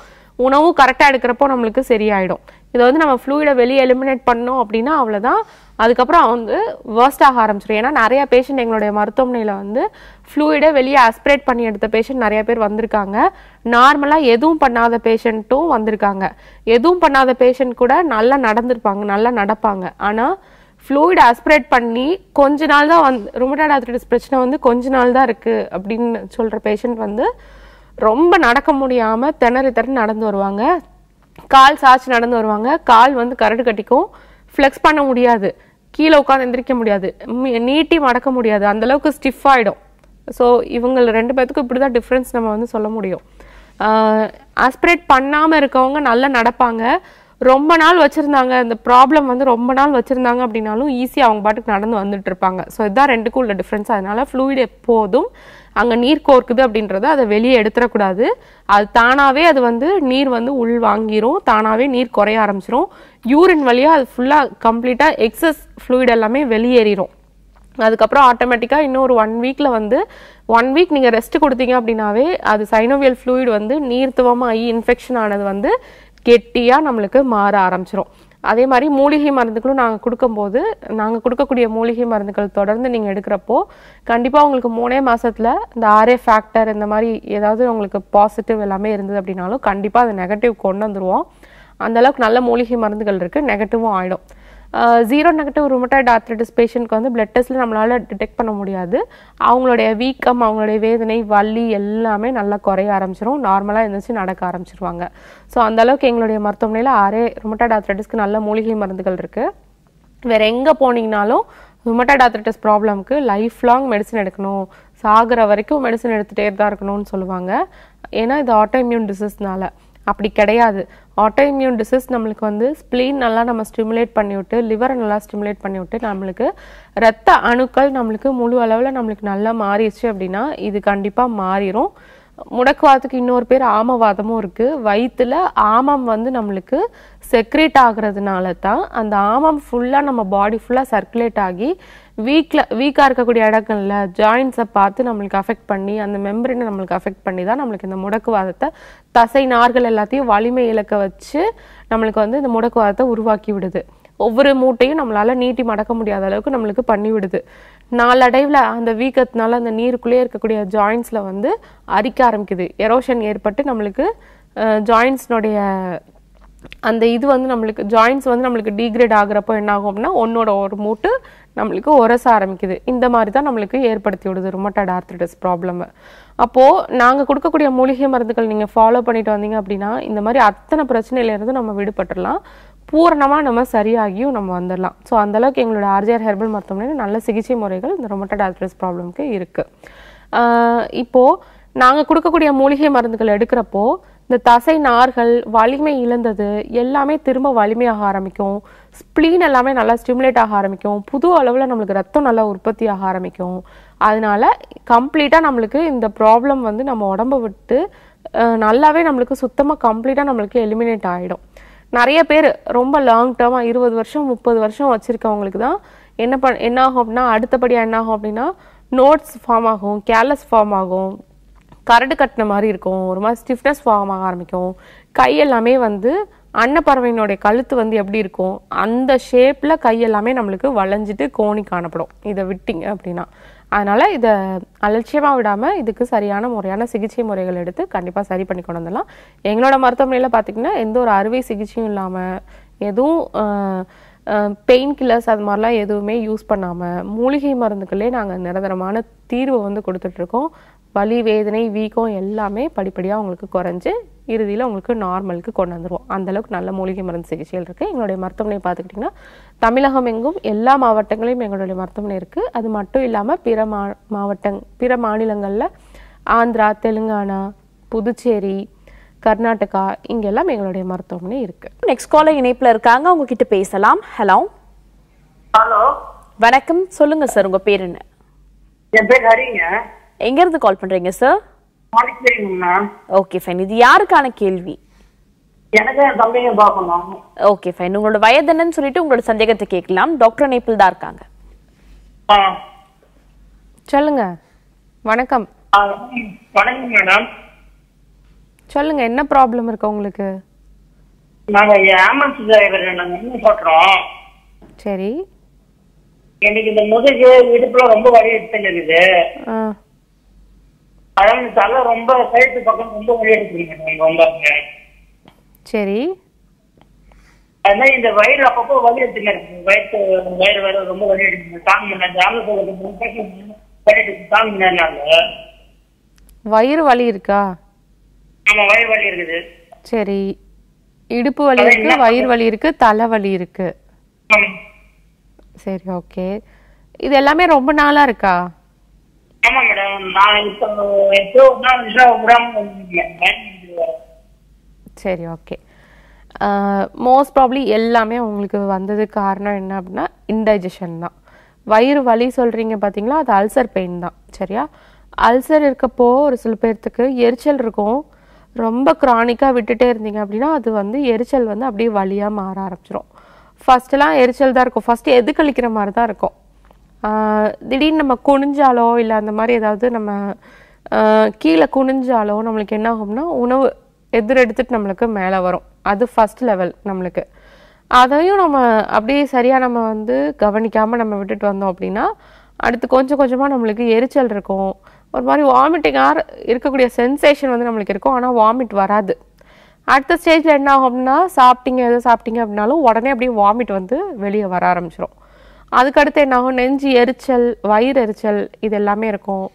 உணவு கரெக்டாக எடுக்கிறப்போ நம்மளுக்கு சரியாயிடும் இதை வந்து நம்ம ஃப்ளூயிடை வெளியே எலிமினேட் பண்ணோம் அப்படின்னா அவ்வளோதான் அதுக்கப்புறம் வந்து வேர்ஸ்ட் ஆக ஆரம்பிச்சிடும் ஏன்னா நிறையா பேஷண்ட் எங்களுடைய மருத்துவமனையில் வந்து ஃப்ளூயிடை வெளியே அஸ்பிரேட் பண்ணி எடுத்த பேஷண்ட் நிறையா பேர் வந்திருக்காங்க நார்மலாக எதுவும் பண்ணாத பேஷண்ட்டும் வந்திருக்காங்க எதுவும் பண்ணாத பேஷண்ட் கூட நல்லா நடந்திருப்பாங்க நல்லா நடப்பாங்க ஆனால் ஃப்ளூயிட் ஆஸ்பிரேட் பண்ணி கொஞ்ச நாள் தான் வந்து ரொமடாய்டு ஆத்திரிட்டிஸ் பிரச்சனை வந்து கொஞ்ச நாள் தான் இருக்குது அப்படின்னு சொல்கிற பேஷண்ட் வந்து ரொம்ப நடக்க முடியாமல் திணறி திறன் நடந்து வருவாங்க கால் சாய்ச்சி நடந்து வருவாங்க கால் வந்து கரடு கட்டிக்கும் ஃப்ளெக்ஸ் பண்ண முடியாது கீழே உட்காந்து எந்திரிக்க முடியாது நீட்டி மடக்க முடியாது அந்தளவுக்கு ஸ்டிஃப் ஆகிடும் ஸோ இவங்க ரெண்டு பேர்த்துக்கும் இப்படி தான் டிஃப்ரென்ஸ் நம்ம வந்து சொல்ல முடியும் ஆஸ்பிரேட் பண்ணாமல் இருக்கவங்க நல்லா நடப்பாங்க ரொம்ப நாள் வச்சுருந்தாங்க இந்த ப்ராப்ளம் வந்து ரொம்ப நாள் வச்சுருந்தாங்க அப்படின்னாலும் ஈஸியாக அவங்க பாட்டுக்கு நடந்து வந்துட்டு இருப்பாங்க ஸோ இதுதான் ரெண்டுக்கும் உள்ள டிஃப்ரென்ஸ் அதனால் ஃப்ளூயிட் எப்போதும் அங்கே நீர் கோர்க்குது அப்படின்றத அதை வெளியே எடுத்துடக்கூடாது அது தானாகவே அது வந்து நீர் வந்து உள் வாங்கிரும் தானாகவே நீர் குறைய ஆரம்பிச்சிரும் யூரின் வழியாக அது ஃபுல்லாக கம்ப்ளீட்டாக எக்ஸஸ் ஃப்ளூயிட் எல்லாமே வெளியேறிடும் அதுக்கப்புறம் ஆட்டோமேட்டிக்காக இன்னும் ஒரு ஒன் வீக்கில் வந்து ஒன் வீக் நீங்கள் ரெஸ்ட் கொடுத்தீங்க அப்படின்னாவே அது சைனோவியல் ஃப்ளூயிட் வந்து நீர்த்துவமாக ஆகி இன்ஃபெக்ஷன் ஆனது வந்து கெட்டியாக நம்மளுக்கு மாற ஆரம்பிச்சிரும் அதே மாதிரி மூலிகை மருந்துகளும் நாங்கள் கொடுக்கும்போது நாங்கள் கொடுக்கக்கூடிய மூலிகை மருந்துகள் தொடர்ந்து நீங்கள் எடுக்கிறப்போ கண்டிப்பாக உங்களுக்கு மூணே மாதத்தில் இந்த ஆர்ஏ ஃபேக்டர் இந்த மாதிரி ஏதாவது உங்களுக்கு பாசிட்டிவ் எல்லாமே இருந்தது அப்படின்னாலும் கண்டிப்பாக அது நெகட்டிவ் கொண்டு வந்துடுவோம் அந்தளவுக்கு நல்ல மூலிகை மருந்துகள் இருக்குது நெகட்டிவும் ஆகிடும் ஜீரோ நெகட்டிவ் ருமட்டாய்டு ஆர்த்ரைட்டிஸ் பேஷண்ட்க்கு வந்து பிளட் டெஸ்ட்டில் நம்மளால் டிடெக்ட் பண்ண முடியாது அவங்களுடைய வீக்கம் அவங்களுடைய வேதனை வலி எல்லாமே நல்லா குறைய ஆரம்பிச்சிடும் நார்மலாக இருந்துச்சு நடக்க ஆரம்பிச்சிருவாங்க ஸோ அந்தளவுக்கு எங்களுடைய மருத்துவமனையில் ஆரே ருமட்டாய்டு ஆர்த்ரைட்டிஸ்க்கு நல்ல மூலிகை மருந்துகள் இருக்குது வேறு எங்கே போனீங்கனாலும் ருமட்டாய்டு ஆர்த்ரைட்டிஸ் ப்ராப்ளம்க்கு லைஃப் லாங் மெடிசன் எடுக்கணும் சாகிற வரைக்கும் மெடிசன் எடுத்துகிட்டே தான் இருக்கணும்னு சொல்லுவாங்க ஏன்னா இது ஆட்டோ இம்யூன் டிசீஸ்னால அப்படி கிடையாது ஆட்டோஇம்யூன் டிசீஸ் நம்மளுக்கு வந்து ஸ்ப்ளீன் நல்லா நம்ம ஸ்டிமுலேட் பண்ணிவிட்டு லிவரை நல்லா ஸ்டிமுலேட் பண்ணிவிட்டு நம்மளுக்கு ரத்த அணுக்கள் நம்மளுக்கு முழு அளவில் நம்மளுக்கு நல்லா மாறிடுச்சு அப்படின்னா இது கண்டிப்பாக மாறிடும் முடக்குவாதத்துக்கு இன்னொரு பேர் ஆமவாதமும் இருக்குது வயிற்றில் ஆமம் வந்து நம்மளுக்கு செக்ரேட் ஆகிறதுனால தான் அந்த ஆமம் ஃபுல்லாக நம்ம பாடி ஃபுல்லாக சர்க்குலேட் ஆகி வீக்கில் வீக்காக இருக்கக்கூடிய இடங்கள்ல ஜாயின்ஸை பார்த்து நம்மளுக்கு அஃபெக்ட் பண்ணி அந்த மெம்பரினை நம்மளுக்கு அஃபெக்ட் பண்ணி தான் நம்மளுக்கு இந்த முடக்குவாதத்தை தசை நார்கள் எல்லாத்தையும் வலிமை இழக்க வச்சு நம்மளுக்கு வந்து இந்த முடக்குவாதத்தை உருவாக்கி விடுது ஒவ்வொரு மூட்டையும் நம்மளால் நீட்டி மடக்க முடியாத அளவுக்கு நம்மளுக்கு பண்ணிவிடுது நாளடைவில் அந்த வீக்கத்தினால அந்த நீருக்குள்ளேயே இருக்கக்கூடிய ஜாயின்ஸில் வந்து அரிக்க ஆரம்பிக்குது எரோஷன் ஏற்பட்டு நம்மளுக்கு ஜாயின்ஸ்னுடைய அந்த இது வந்து நம்மளுக்கு ஜாயின்ஸ் வந்து நம்மளுக்கு டீக்ரேட் ஆகிறப்போ என்ன ஆகும்னா ஒன்னோட ஒரு மூட்டு நம்மளுக்கு உரச ஆரம்பிக்குது இந்த மாதிரி தான் நம்மளுக்கு ஏற்படுத்தி விடுது ரொமட்டாட் ஆர்த்ரிட்டிஸ் ப்ராப்ளம் அப்போது நாங்கள் கொடுக்கக்கூடிய மூலிகை மருந்துகள் நீங்கள் ஃபாலோ பண்ணிட்டு வந்தீங்க அப்படின்னா இந்த மாதிரி அத்தனை பிரச்சனையிலேருந்து நம்ம விடுபட்டுடலாம் பூரணமாக நம்ம சரியாகியும் நம்ம வந்துடலாம் ஸோ அந்தளவுக்கு எங்களோட ஆர்ஜிஆர் ஹெர்பல் மருத்துவமனையில் நல்ல சிகிச்சை முறைகள் இந்த ரொமட்டாட் ஆர்த்ரிட்டிஸ் ப்ராப்ளம்க்கு இருக்குது இப்போது நாங்கள் கொடுக்கக்கூடிய மூலிகை மருந்துகள் எடுக்கிறப்போ இந்த தசை நார்கள் வலிமை இழந்தது எல்லாமே திரும்ப வலிமையாக ஆரம்பிக்கும் ஸ்ப்ளீன் எல்லாமே நல்லா ஸ்டிமுலேட் ஆக ஆரம்பிக்கும் புது அளவில் நம்மளுக்கு ரத்தம் நல்லா உற்பத்தி ஆக ஆரம்பிக்கும் அதனால கம்ப்ளீட்டாக நம்மளுக்கு இந்த ப்ராப்ளம் வந்து நம்ம உடம்ப விட்டு நல்லாவே நம்மளுக்கு சுத்தமாக கம்ப்ளீட்டாக நம்மளுக்கு எலிமினேட் ஆகிடும் நிறைய பேர் ரொம்ப லாங் டேர்மாக இருபது வருஷம் முப்பது வருஷம் வச்சுருக்கவங்களுக்கு தான் என்ன பண் என்ன ஆகும் அப்படின்னா அடுத்தபடியாக என்ன ஆகும் அப்படின்னா நோட்ஸ் ஃபார்ம் ஆகும் கேர்லெஸ் ஃபார்ம் ஆகும் கரடு கட்டின மாதிரி இருக்கும் ஒரு மாதிரி ஸ்டிஃப்னஸ் ஃபார்ம் ஆக ஆரம்பிக்கும் கையெல்லாமே வந்து அன்னப்பறவையினுடைய கழுத்து வந்து எப்படி இருக்கும் அந்த ஷேப்பில் கையெல்லாமே நம்மளுக்கு வளைஞ்சிட்டு கோணி காணப்படும் இதை விட்டிங்க அப்படின்னா அதனால் இதை அலட்சியமாக விடாமல் இதுக்கு சரியான முறையான சிகிச்சை முறைகள் எடுத்து கண்டிப்பாக சரி பண்ணி கொண்டு வந்துடலாம் எங்களோட மருத்துவமனையில் பார்த்திங்கன்னா எந்த ஒரு அறுவை சிகிச்சையும் இல்லாமல் எதுவும் பெயின் கில்லர்ஸ் அது மாதிரிலாம் எதுவுமே யூஸ் பண்ணாமல் மூலிகை மருந்துக்குள்ளே நாங்கள் நிரந்தரமான தீர்வு வந்து கொடுத்துட்ருக்கோம் வலி வேதனை வீக்கம் எல்லாமே படிப்படியாக உங்களுக்கு குறைஞ்சி இறுதியில் உங்களுக்கு நார்மலுக்கு கொண்டு வந்துடுவோம் அந்தளவுக்கு நல்ல மூலிகை மருந்து சிகிச்சைகள் இருக்குது எங்களுடைய மருத்துவமனை பார்த்துக்கிட்டிங்கன்னா தமிழகம் எங்கும் எல்லா மாவட்டங்களையும் எங்களுடைய மருத்துவமனை இருக்குது அது மட்டும் இல்லாமல் பிற மா மாவட்டங் பிற மாநிலங்களில் ஆந்திரா தெலுங்கானா புதுச்சேரி கர்நாடகா இங்கெல்லாம் எங்களுடைய மருத்துவமனை இருக்குது நெக்ஸ்ட் காலர் இணைப்பில் இருக்காங்க உங்ககிட்ட பேசலாம் ஹலோ ஹலோ வணக்கம் சொல்லுங்கள் சார் உங்கள் பேர் என்ன என் பேர் ஹரிங்க எங்க இருந்து கால் பண்றீங்க சார் ஓகே ஃபைன் இது யாருக்கான கேள்வி ஓகே ஃபைன் உங்களோட வயது என்னன்னு சொல்லிட்டு உங்களோட சந்தேகத்தை கேட்கலாம் டாக்டர் நேபிள் தான் இருக்காங்க சொல்லுங்க வணக்கம் வணக்கம் மேடம் சொல்லுங்க என்ன ப்ராப்ளம் இருக்கு உங்களுக்கு ஆம்புலன்ஸ் டிரைவர் சரி எனக்கு இந்த முதுகு இடுப்புல ரொம்ப வலி ரொம்ப பக்கம் ரொம்ப சரி இந்த வயிறு அப்பப்போ வலி வயிற்று வயிறு வயிறு ரொம்ப வலி தாங்க வயிறு வலி இருக்கா ஆமா வயிறு வலி இருக்குது சரி இடுப்பு வலி இருக்கு வயிறு வலி இருக்கு தலை வலி இருக்கு சரி ஓகே இது எல்லாமே ரொம்ப நாளா இருக்கா ஆமாம் மேடம் நான் இப்போ எப்போ ஒன்றா வந்துச்சுன்னா ஒரு சரி ஓகே மோஸ்ட் ப்ராப்ளி எல்லாமே உங்களுக்கு வந்ததுக்கு காரணம் என்ன அப்படின்னா இன்டைஜஷன் தான் வயிறு வலி சொல்கிறீங்க பார்த்தீங்களா அது அல்சர் பெயின் தான் சரியா அல்சர் இருக்கப்போ ஒரு சில பேர்த்துக்கு எரிச்சல் இருக்கும் ரொம்ப க்ரானிக்காக விட்டுட்டே இருந்தீங்க அப்படின்னா அது வந்து எரிச்சல் வந்து அப்படியே வலியாக மாற ஆரம்பிச்சிடும் ஃபஸ்ட்டெல்லாம் எரிச்சல் தான் இருக்கும் ஃபஸ்ட்டு எது கழிக்கிற மாதிரி தான் இருக்கும் திடீர்னு நம்ம குனிஞ்சாலோ இல்லை அந்த மாதிரி ஏதாவது நம்ம கீழே குனிஞ்சாலோ நம்மளுக்கு என்ன ஆகும்னா உணவு எதிர் நம்மளுக்கு மேலே வரும் அது ஃபஸ்ட் லெவல் நம்மளுக்கு அதையும் நம்ம அப்படியே சரியாக நம்ம வந்து கவனிக்காமல் நம்ம விட்டுட்டு வந்தோம் அப்படின்னா அடுத்து கொஞ்சம் கொஞ்சமாக நம்மளுக்கு எரிச்சல் இருக்கும் ஒரு மாதிரி ஆர் இருக்கக்கூடிய சென்சேஷன் வந்து நம்மளுக்கு இருக்கும் ஆனால் வாமிட் வராது அடுத்த ஸ்டேஜில் என்ன ஆகும்னா சாப்பிட்டீங்க எது சாப்பிட்டீங்க அப்படின்னாலும் உடனே அப்படியே வாமிட் வந்து வெளியே வர ஆரம்பிச்சிடும் அதுக்கடுத்து என்னாகும் நெஞ்சு எரிச்சல் வயிறு எரிச்சல் இது எல்லாமே இருக்கும்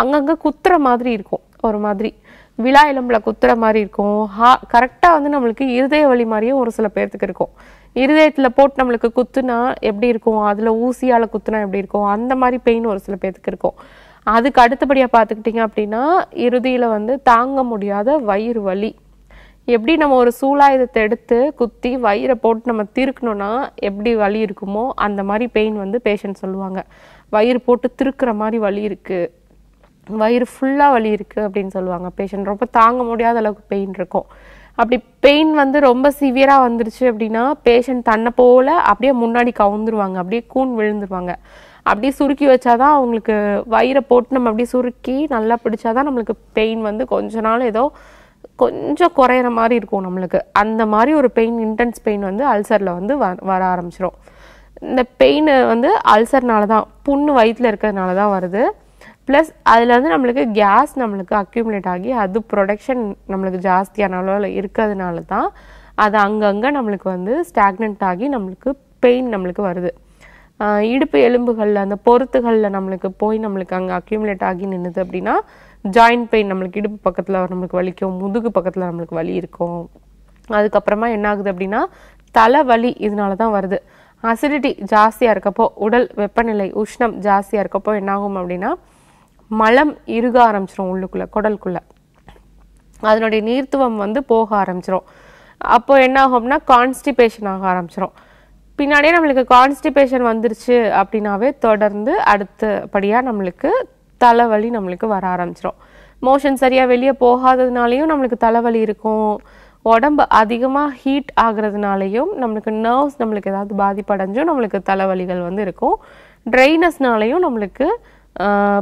அங்கங்கே குத்துற மாதிரி இருக்கும் ஒரு மாதிரி விழா எலும்பில் குத்துற மாதிரி இருக்கும் ஹா கரெக்டாக வந்து நம்மளுக்கு இருதய வலி மாதிரியும் ஒரு சில பேர்த்துக்கு இருக்கும் இருதயத்தில் போட்டு நம்மளுக்கு குத்துனா எப்படி இருக்கும் அதில் ஊசியால் குத்துனா எப்படி இருக்கும் அந்த மாதிரி பெயின் ஒரு சில பேர்த்துக்கு இருக்கும் அதுக்கு அடுத்தபடியாக பார்த்துக்கிட்டிங்க அப்படின்னா இறுதியில் வந்து தாங்க முடியாத வயிறு வலி எப்படி நம்ம ஒரு சூலாயுதத்தை எடுத்து குத்தி வயிறை போட்டு நம்ம திருக்கணும்னா எப்படி வலி இருக்குமோ அந்த மாதிரி பெயின் வந்து பேஷண்ட் சொல்லுவாங்க வயிறு போட்டு திருக்கிற மாதிரி வலி இருக்குது வயிறு ஃபுல்லாக வலி இருக்குது அப்படின்னு சொல்லுவாங்க பேஷண்ட் ரொம்ப தாங்க முடியாத அளவுக்கு பெயின் இருக்கும் அப்படி பெயின் வந்து ரொம்ப சிவியராக வந்துருச்சு அப்படின்னா பேஷண்ட் தன்னை போல் அப்படியே முன்னாடி கவுந்துருவாங்க அப்படியே கூண் விழுந்துருவாங்க அப்படியே சுருக்கி வச்சாதான் அவங்களுக்கு வயிறை போட்டு நம்ம அப்படியே சுருக்கி நல்லா பிடிச்சாதான் நம்மளுக்கு பெயின் வந்து கொஞ்ச நாள் ஏதோ கொஞ்சம் குறையிற மாதிரி இருக்கும் நம்மளுக்கு அந்த மாதிரி ஒரு பெயின் இன்டென்ஸ் பெயின் வந்து அல்சரில் வந்து வ வர ஆரம்பிச்சிடும் இந்த பெயின் வந்து அல்சர்னால தான் புண்ணு வயிற்றில் இருக்கிறதுனால தான் வருது ப்ளஸ் அதில் வந்து நம்மளுக்கு கேஸ் நம்மளுக்கு அக்யூமுலேட் ஆகி அது ப்ரொடக்ஷன் நம்மளுக்கு ஜாஸ்தியான அளவில் இருக்கிறதுனால தான் அது அங்கங்கே நம்மளுக்கு வந்து ஸ்டாக்னன்ட் ஆகி நம்மளுக்கு பெயின் நம்மளுக்கு வருது இடுப்பு எலும்புகளில் அந்த பொருத்துகளில் நம்மளுக்கு போய் நம்மளுக்கு அங்கே அக்யூமுலேட் ஆகி நின்றுது அப்படின்னா ஜாயின்ட் பெயின் நம்மளுக்கு இடுப்பு பக்கத்தில் நம்மளுக்கு வலிக்கும் முதுகு பக்கத்தில் நம்மளுக்கு வலி இருக்கும் அதுக்கப்புறமா என்ன ஆகுது அப்படின்னா தலைவலி இதனால தான் வருது அசிடிட்டி ஜாஸ்தியாக இருக்கப்போ உடல் வெப்பநிலை உஷ்ணம் ஜாஸ்தியாக இருக்கப்போ என்னாகும் அப்படின்னா மலம் இறுக ஆரம்பிச்சிடும் உள்ளுக்குள்ளே குடலுக்குள்ளே அதனுடைய நீர்த்துவம் வந்து போக ஆரம்பிச்சிடும் அப்போது என்ன ஆகும்னா கான்ஸ்டிபேஷன் ஆக ஆரம்பிச்சிடும் பின்னாடியே நம்மளுக்கு கான்ஸ்டிபேஷன் வந்துருச்சு அப்படின்னாவே தொடர்ந்து அடுத்தபடியாக நம்மளுக்கு தலைவலி நம்மளுக்கு வர ஆரம்பிச்சிடும் மோஷன் சரியாக வெளியே போகாததுனாலையும் நம்மளுக்கு தலைவலி இருக்கும் உடம்பு அதிகமாக ஹீட் ஆகிறதுனாலையும் நம்மளுக்கு நர்வ்ஸ் நம்மளுக்கு ஏதாவது பாதிப்படைஞ்சும் நம்மளுக்கு தலைவலிகள் வந்து இருக்கும் ட்ரைனஸ்னாலையும் நம்மளுக்கு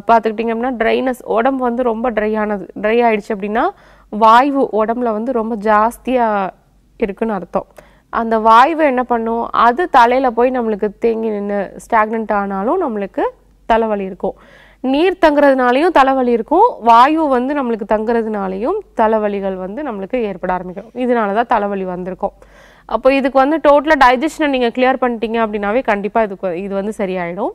பார்த்துக்கிட்டிங்க அப்படின்னா ட்ரைனஸ் உடம்பு வந்து ரொம்ப ட்ரை ஆனது ட்ரை ஆகிடுச்சு அப்படின்னா வாய்வு உடம்புல வந்து ரொம்ப ஜாஸ்தியாக இருக்குன்னு அர்த்தம் அந்த வாய்வு என்ன பண்ணும் அது தலையில் போய் நம்மளுக்கு தேங்கி நின்று ஸ்டாக்னண்ட் ஆனாலும் நம்மளுக்கு தலைவலி இருக்கும் நீர் தங்குறதுனாலையும் தலைவலி இருக்கும் வாயு வந்து நம்மளுக்கு தங்குறதுனாலையும் தலைவலிகள் வந்து நம்மளுக்கு ஏற்பட ஆரம்பிக்கும் இதனால தான் தலைவலி வந்திருக்கும் அப்போ இதுக்கு வந்து டோட்டலாக டைஜஷனை நீங்கள் கிளியர் பண்ணிட்டீங்க அப்படின்னாவே கண்டிப்பாக இதுக்கு இது வந்து சரியாயிடும்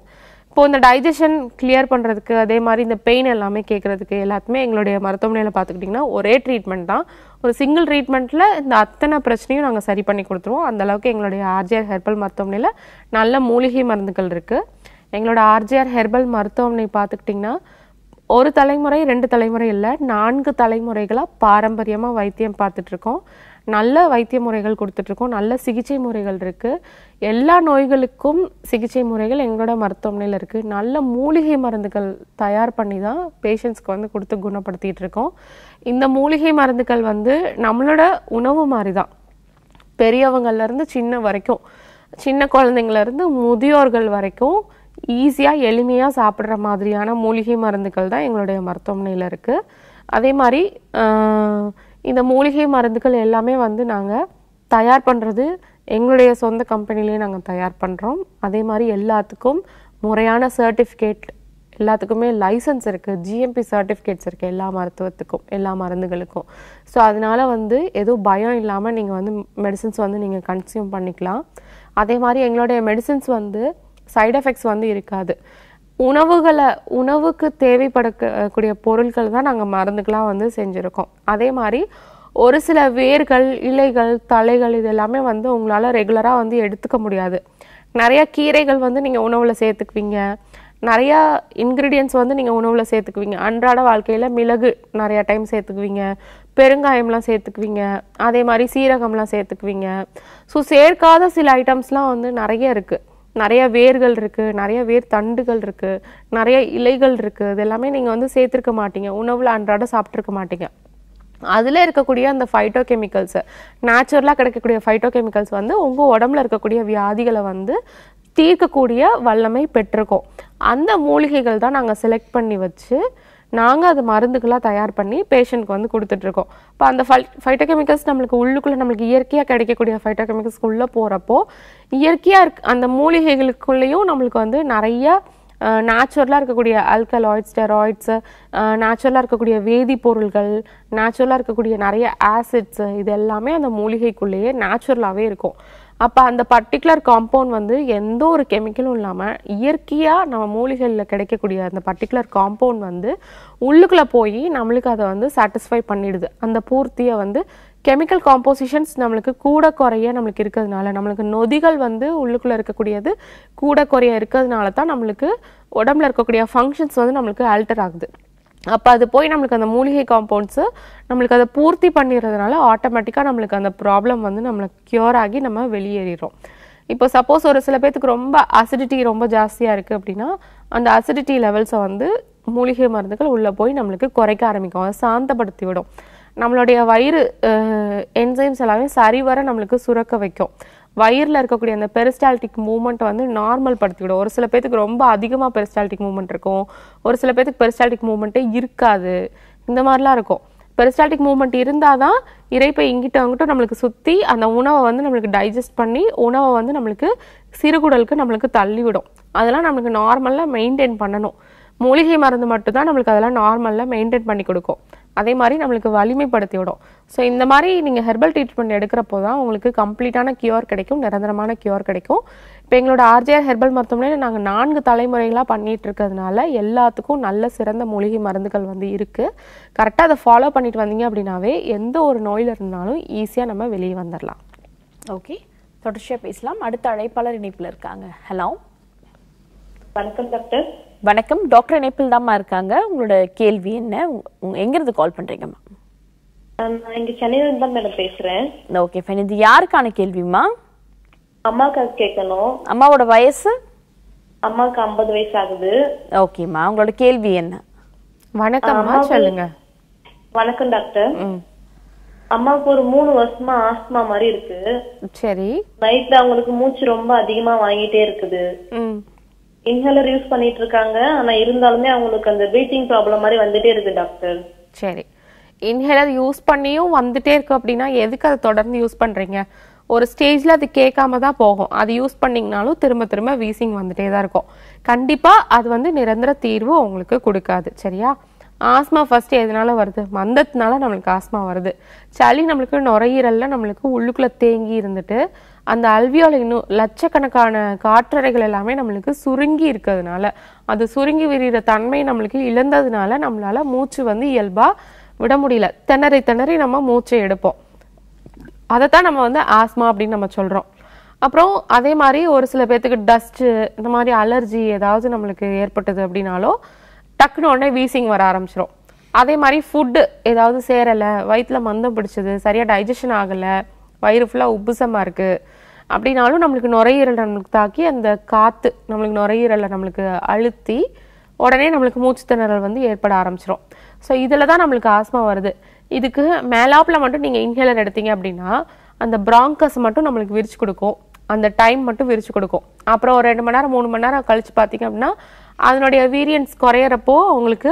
இப்போ இந்த டைஜஷன் கிளியர் பண்ணுறதுக்கு அதே மாதிரி இந்த பெயின் எல்லாமே கேட்குறதுக்கு எல்லாத்துமே எங்களுடைய மருத்துவமனையில் பார்த்துக்கிட்டிங்கன்னா ஒரே ட்ரீட்மெண்ட் தான் ஒரு சிங்கிள் ட்ரீட்மெண்ட்டில் இந்த அத்தனை பிரச்சனையும் நாங்கள் சரி பண்ணி கொடுத்துருவோம் அந்தளவுக்கு எங்களுடைய ஆர்ஜிஆர் ஹெர்பல் மருத்துவமனையில் நல்ல மூலிகை மருந்துகள் இருக்குது எங்களோட ஆர்ஜிஆர் ஹெர்பல் மருத்துவமனை பார்த்துக்கிட்டிங்கன்னா ஒரு தலைமுறை ரெண்டு தலைமுறை இல்லை நான்கு தலைமுறைகளாக பாரம்பரியமாக வைத்தியம் பார்த்துட்ருக்கோம் நல்ல வைத்திய முறைகள் கொடுத்துட்ருக்கோம் நல்ல சிகிச்சை முறைகள் இருக்குது எல்லா நோய்களுக்கும் சிகிச்சை முறைகள் எங்களோட மருத்துவமனையில் இருக்குது நல்ல மூலிகை மருந்துகள் தயார் பண்ணி தான் பேஷண்ட்ஸ்க்கு வந்து கொடுத்து குணப்படுத்திகிட்டு இருக்கோம் இந்த மூலிகை மருந்துகள் வந்து நம்மளோட உணவு மாதிரி தான் பெரியவங்கள்லேருந்து சின்ன வரைக்கும் சின்ன குழந்தைங்கள்லேருந்து முதியோர்கள் வரைக்கும் ஈஸியாக எளிமையாக சாப்பிட்ற மாதிரியான மூலிகை மருந்துகள் தான் எங்களுடைய மருத்துவமனையில் இருக்குது அதே மாதிரி இந்த மூலிகை மருந்துகள் எல்லாமே வந்து நாங்கள் தயார் பண்ணுறது எங்களுடைய சொந்த கம்பெனிலேயே நாங்கள் தயார் பண்ணுறோம் அதே மாதிரி எல்லாத்துக்கும் முறையான சர்டிஃபிகேட் எல்லாத்துக்குமே லைசன்ஸ் இருக்குது ஜிஎம்பி சர்டிஃபிகேட்ஸ் இருக்குது எல்லா மருத்துவத்துக்கும் எல்லா மருந்துகளுக்கும் ஸோ அதனால் வந்து எதுவும் பயம் இல்லாமல் நீங்கள் வந்து மெடிசன்ஸ் வந்து நீங்கள் கன்சியூம் பண்ணிக்கலாம் அதே மாதிரி எங்களுடைய மெடிசன்ஸ் வந்து சைட் எஃபெக்ட்ஸ் வந்து இருக்காது உணவுகளை உணவுக்கு தேவைப்படக்கூடிய பொருட்கள் தான் நாங்கள் மருந்துக்கெலாம் வந்து செஞ்சுருக்கோம் அதே மாதிரி ஒரு சில வேர்கள் இலைகள் தலைகள் இது எல்லாமே வந்து உங்களால் ரெகுலராக வந்து எடுத்துக்க முடியாது நிறையா கீரைகள் வந்து நீங்கள் உணவில் சேர்த்துக்குவீங்க நிறையா இன்க்ரீடியன்ஸ் வந்து நீங்கள் உணவில் சேர்த்துக்குவீங்க அன்றாட வாழ்க்கையில் மிளகு நிறையா டைம் சேர்த்துக்குவீங்க பெருங்காயம்லாம் சேர்த்துக்குவீங்க அதே மாதிரி சீரகம்லாம் சேர்த்துக்குவீங்க ஸோ சேர்க்காத சில ஐட்டம்ஸ்லாம் வந்து நிறைய இருக்குது நிறைய வேர்கள் இருக்குது நிறைய வேர் தண்டுகள் இருக்குது நிறைய இலைகள் இருக்குது இது எல்லாமே நீங்கள் வந்து சேர்த்துருக்க மாட்டீங்க உணவில் அன்றாட சாப்பிட்ருக்க மாட்டீங்க அதில் இருக்கக்கூடிய அந்த ஃபைட்டோ கெமிக்கல்ஸு நேச்சுரலாக கிடைக்கக்கூடிய ஃபைட்டோ கெமிக்கல்ஸ் வந்து உங்கள் உடம்புல இருக்கக்கூடிய வியாதிகளை வந்து தீர்க்கக்கூடிய வல்லமை பெற்றிருக்கோம் அந்த மூலிகைகள் தான் நாங்கள் செலக்ட் பண்ணி வச்சு நாங்கள் அது மருந்துகளாக தயார் பண்ணி பேஷண்ட்க்கு வந்து கொடுத்துட்ருக்கோம் இப்போ அந்த ஃபை ஃபைட்டோகெமிக்கல்ஸ் நம்மளுக்கு உள்ளுக்குள்ளே நம்மளுக்கு இயற்கையாக கிடைக்கக்கூடிய ஃபைட்டோகெமிக்கல்ஸ் உள்ளே போகிறப்போ இயற்கையாக இருக் அந்த மூலிகைகளுக்குள்ளேயும் நம்மளுக்கு வந்து நிறைய நேச்சுரலாக இருக்கக்கூடிய அல்கலாய்ட்ஸ் ஸ்டெராய்ட்ஸு நேச்சுரலாக இருக்கக்கூடிய வேதிப்பொருள்கள் நேச்சுரலாக இருக்கக்கூடிய நிறைய ஆசிட்ஸு இது எல்லாமே அந்த மூலிகைக்குள்ளேயே நேச்சுரலாகவே இருக்கும் அப்போ அந்த பர்டிகுலர் காம்பவுண்ட் வந்து எந்த ஒரு கெமிக்கலும் இல்லாமல் இயற்கையாக நம்ம மூலிகைகளில் கிடைக்கக்கூடிய அந்த பர்டிகுலர் காம்பவுண்ட் வந்து உள்ளுக்குள்ளே போய் நம்மளுக்கு அதை வந்து சாட்டிஸ்ஃபை பண்ணிடுது அந்த பூர்த்தியை வந்து கெமிக்கல் காம்போசிஷன்ஸ் நம்மளுக்கு கூட குறைய நம்மளுக்கு இருக்கிறதுனால நம்மளுக்கு நொதிகள் வந்து உள்ளுக்குள்ளே இருக்கக்கூடியது கூட குறைய இருக்கிறதுனால தான் நம்மளுக்கு உடம்புல இருக்கக்கூடிய ஃபங்க்ஷன்ஸ் வந்து நம்மளுக்கு ஆல்டர் ஆகுது அப்போ அது போய் நம்மளுக்கு அந்த மூலிகை காம்பவுண்ட்ஸு நம்மளுக்கு அதை பூர்த்தி பண்ணிடுறதுனால ஆட்டோமேட்டிக்காக நம்மளுக்கு அந்த ப்ராப்ளம் வந்து நம்மளுக்கு க்யூர் ஆகி நம்ம வெளியேறிடும் இப்போ சப்போஸ் ஒரு சில பேர்த்துக்கு ரொம்ப அசிடிட்டி ரொம்ப ஜாஸ்தியாக இருக்குது அப்படின்னா அந்த அசிடிட்டி லெவல்ஸை வந்து மூலிகை மருந்துகள் உள்ளே போய் நம்மளுக்கு குறைக்க ஆரம்பிக்கும் அதை சாந்தப்படுத்தி விடும் நம்மளுடைய வயிறு என்சைம்ஸ் எல்லாமே சரிவர நம்மளுக்கு சுரக்க வைக்கும் வயிறில் இருக்கக்கூடிய அந்த பெரிஸ்டால்டிக் மூமெண்ட் வந்து நார்மல் படுத்திவிடும் ஒரு சில பேத்துக்கு ரொம்ப அதிகமாக பெரிஸ்டால்டிக் மூமெண்ட் இருக்கும் ஒரு சில பேத்துக்கு பெரிஸ்டால்டிக் மூமெண்ட்டே இருக்காது இந்த மாதிரிலாம் இருக்கும் பெரிஸ்டால்டிக் மூமெண்ட் இருந்தால் தான் இறைப்பை இங்கிட்ட வந்துட்டு நம்மளுக்கு சுற்றி அந்த உணவை வந்து நம்மளுக்கு டைஜஸ்ட் பண்ணி உணவை வந்து நம்மளுக்கு சிறுகுடலுக்கு நம்மளுக்கு தள்ளிவிடும் அதெல்லாம் நம்மளுக்கு நார்மலாக மெயின்டைன் பண்ணணும் மூலிகை மருந்து மட்டும்தான் நம்மளுக்கு அதெல்லாம் நார்மலாக மெயின்டைன் பண்ணி கொடுக்கும் அதே மாதிரி நம்மளுக்கு வலிமைப்படுத்தி விடும் ஸோ இந்த மாதிரி நீங்கள் ஹெர்பல் ட்ரீட்மெண்ட் எடுக்கிறப்போ தான் உங்களுக்கு கம்ப்ளீட்டான கியூர் கிடைக்கும் நிரந்தரமான கியூர் கிடைக்கும் இப்போ எங்களோட ஆர்ஜிஆர் ஹெர்பல் மருத்துவமனையில் நாங்கள் நான்கு தலைமுறைகளாக பண்ணிகிட்டு இருக்கிறதுனால எல்லாத்துக்கும் நல்ல சிறந்த மூலிகை மருந்துகள் வந்து இருக்குது கரெக்டாக அதை ஃபாலோ பண்ணிட்டு வந்தீங்க அப்படின்னாவே எந்த ஒரு நோயில் இருந்தாலும் ஈஸியாக நம்ம வெளியே வந்துடலாம் ஓகே தொடர்ச்சியாக பேசலாம் அடுத்த அழைப்பாளர் இணைப்பில் இருக்காங்க ஹலோ வணக்கம் டாக்டர் வணக்கம் டாக்டர் இணைப்பில் தான்மா இருக்காங்க உங்களோட கேள்வி என்ன எங்கேருந்து கால் பண்ணுறீங்கம்மா நான் இங்க மேடம் பேசுறேன் ஓகே இது யாருக்கான கேள்விமா அம்மாவோட வயசு அம்மாவுக்கு வயசு ஆகுது ஓகேம்மா உங்களோட கேள்வி என்ன சொல்லுங்க வணக்கம் டாக்டர் அம்மாவுக்கு ஒரு மூணு வருஷமா மாதிரி இருக்கு சரி நைட்ல அவங்களுக்கு மூச்சு ரொம்ப அதிகமா வாங்கிட்டே இருக்குது யூஸ் பண்ணிட்டு இருக்காங்க ஆனா இருந்தாலுமே அவங்களுக்கு அந்த ப்ராப்ளம் மாதிரி வந்துட்டே இருக்கு டாக்டர் சரி இன்ஹேலர் யூஸ் பண்ணியும் வந்துட்டே இருக்கும் அப்படின்னா எதுக்கு அதை தொடர்ந்து யூஸ் பண்ணுறீங்க ஒரு ஸ்டேஜில் அது கேட்காம தான் போகும் அது யூஸ் பண்ணிங்கனாலும் திரும்ப திரும்ப வீசிங் வந்துட்டே தான் இருக்கும் கண்டிப்பாக அது வந்து நிரந்தர தீர்வு உங்களுக்கு கொடுக்காது சரியா ஆஸ்மா ஃபஸ்ட்டு எதனால வருது மந்தத்தினால நம்மளுக்கு ஆஸ்மா வருது சளி நம்மளுக்கு நுரையீரலில் நம்மளுக்கு உள்ளுக்குள்ளே தேங்கி இருந்துட்டு அந்த அல்வியோல இன்னும் லட்சக்கணக்கான காற்றறைகள் எல்லாமே நம்மளுக்கு சுருங்கி இருக்கிறதுனால அது சுருங்கி விரிகிற தன்மை நம்மளுக்கு இழந்ததுனால நம்மளால் மூச்சு வந்து இயல்பாக விட முடியல திணறி திணறி நம்ம மூச்சை எடுப்போம் அதைத்தான் நம்ம வந்து ஆஸ்மா அப்படின்னு நம்ம சொல்கிறோம் அப்புறம் அதே மாதிரி ஒரு சில பேர்த்துக்கு டஸ்ட்டு இந்த மாதிரி அலர்ஜி ஏதாவது நம்மளுக்கு ஏற்பட்டது அப்படின்னாலோ டக்குன்னு உடனே வீசிங் வர ஆரம்பிச்சிடும் அதே மாதிரி ஃபுட்டு ஏதாவது சேரலை வயிற்றில் மந்தம் பிடிச்சது சரியாக டைஜஷன் ஆகலை வயிறு ஃபுல்லாக உப்புசமாக இருக்குது அப்படின்னாலும் நம்மளுக்கு நுரையீரல் நம்மளுக்கு தாக்கி அந்த காற்று நம்மளுக்கு நுரையீரலை நம்மளுக்கு அழுத்தி உடனே நம்மளுக்கு மூச்சு திணறல் வந்து ஏற்பட ஆரம்பிச்சிடும் ஸோ இதில் தான் நம்மளுக்கு ஆஸ்மா வருது இதுக்கு மேலாப்பில் மட்டும் நீங்கள் இன்ஹேலர் எடுத்தீங்க அப்படின்னா அந்த ப்ராங்கஸ் மட்டும் நம்மளுக்கு விரிச்சு கொடுக்கும் அந்த டைம் மட்டும் விரிச்சு கொடுக்கும் அப்புறம் ஒரு ரெண்டு மணி நேரம் மூணு மணி நேரம் கழித்து பார்த்தீங்க அப்படின்னா அதனுடைய வீரியன்ஸ் குறையிறப்போ உங்களுக்கு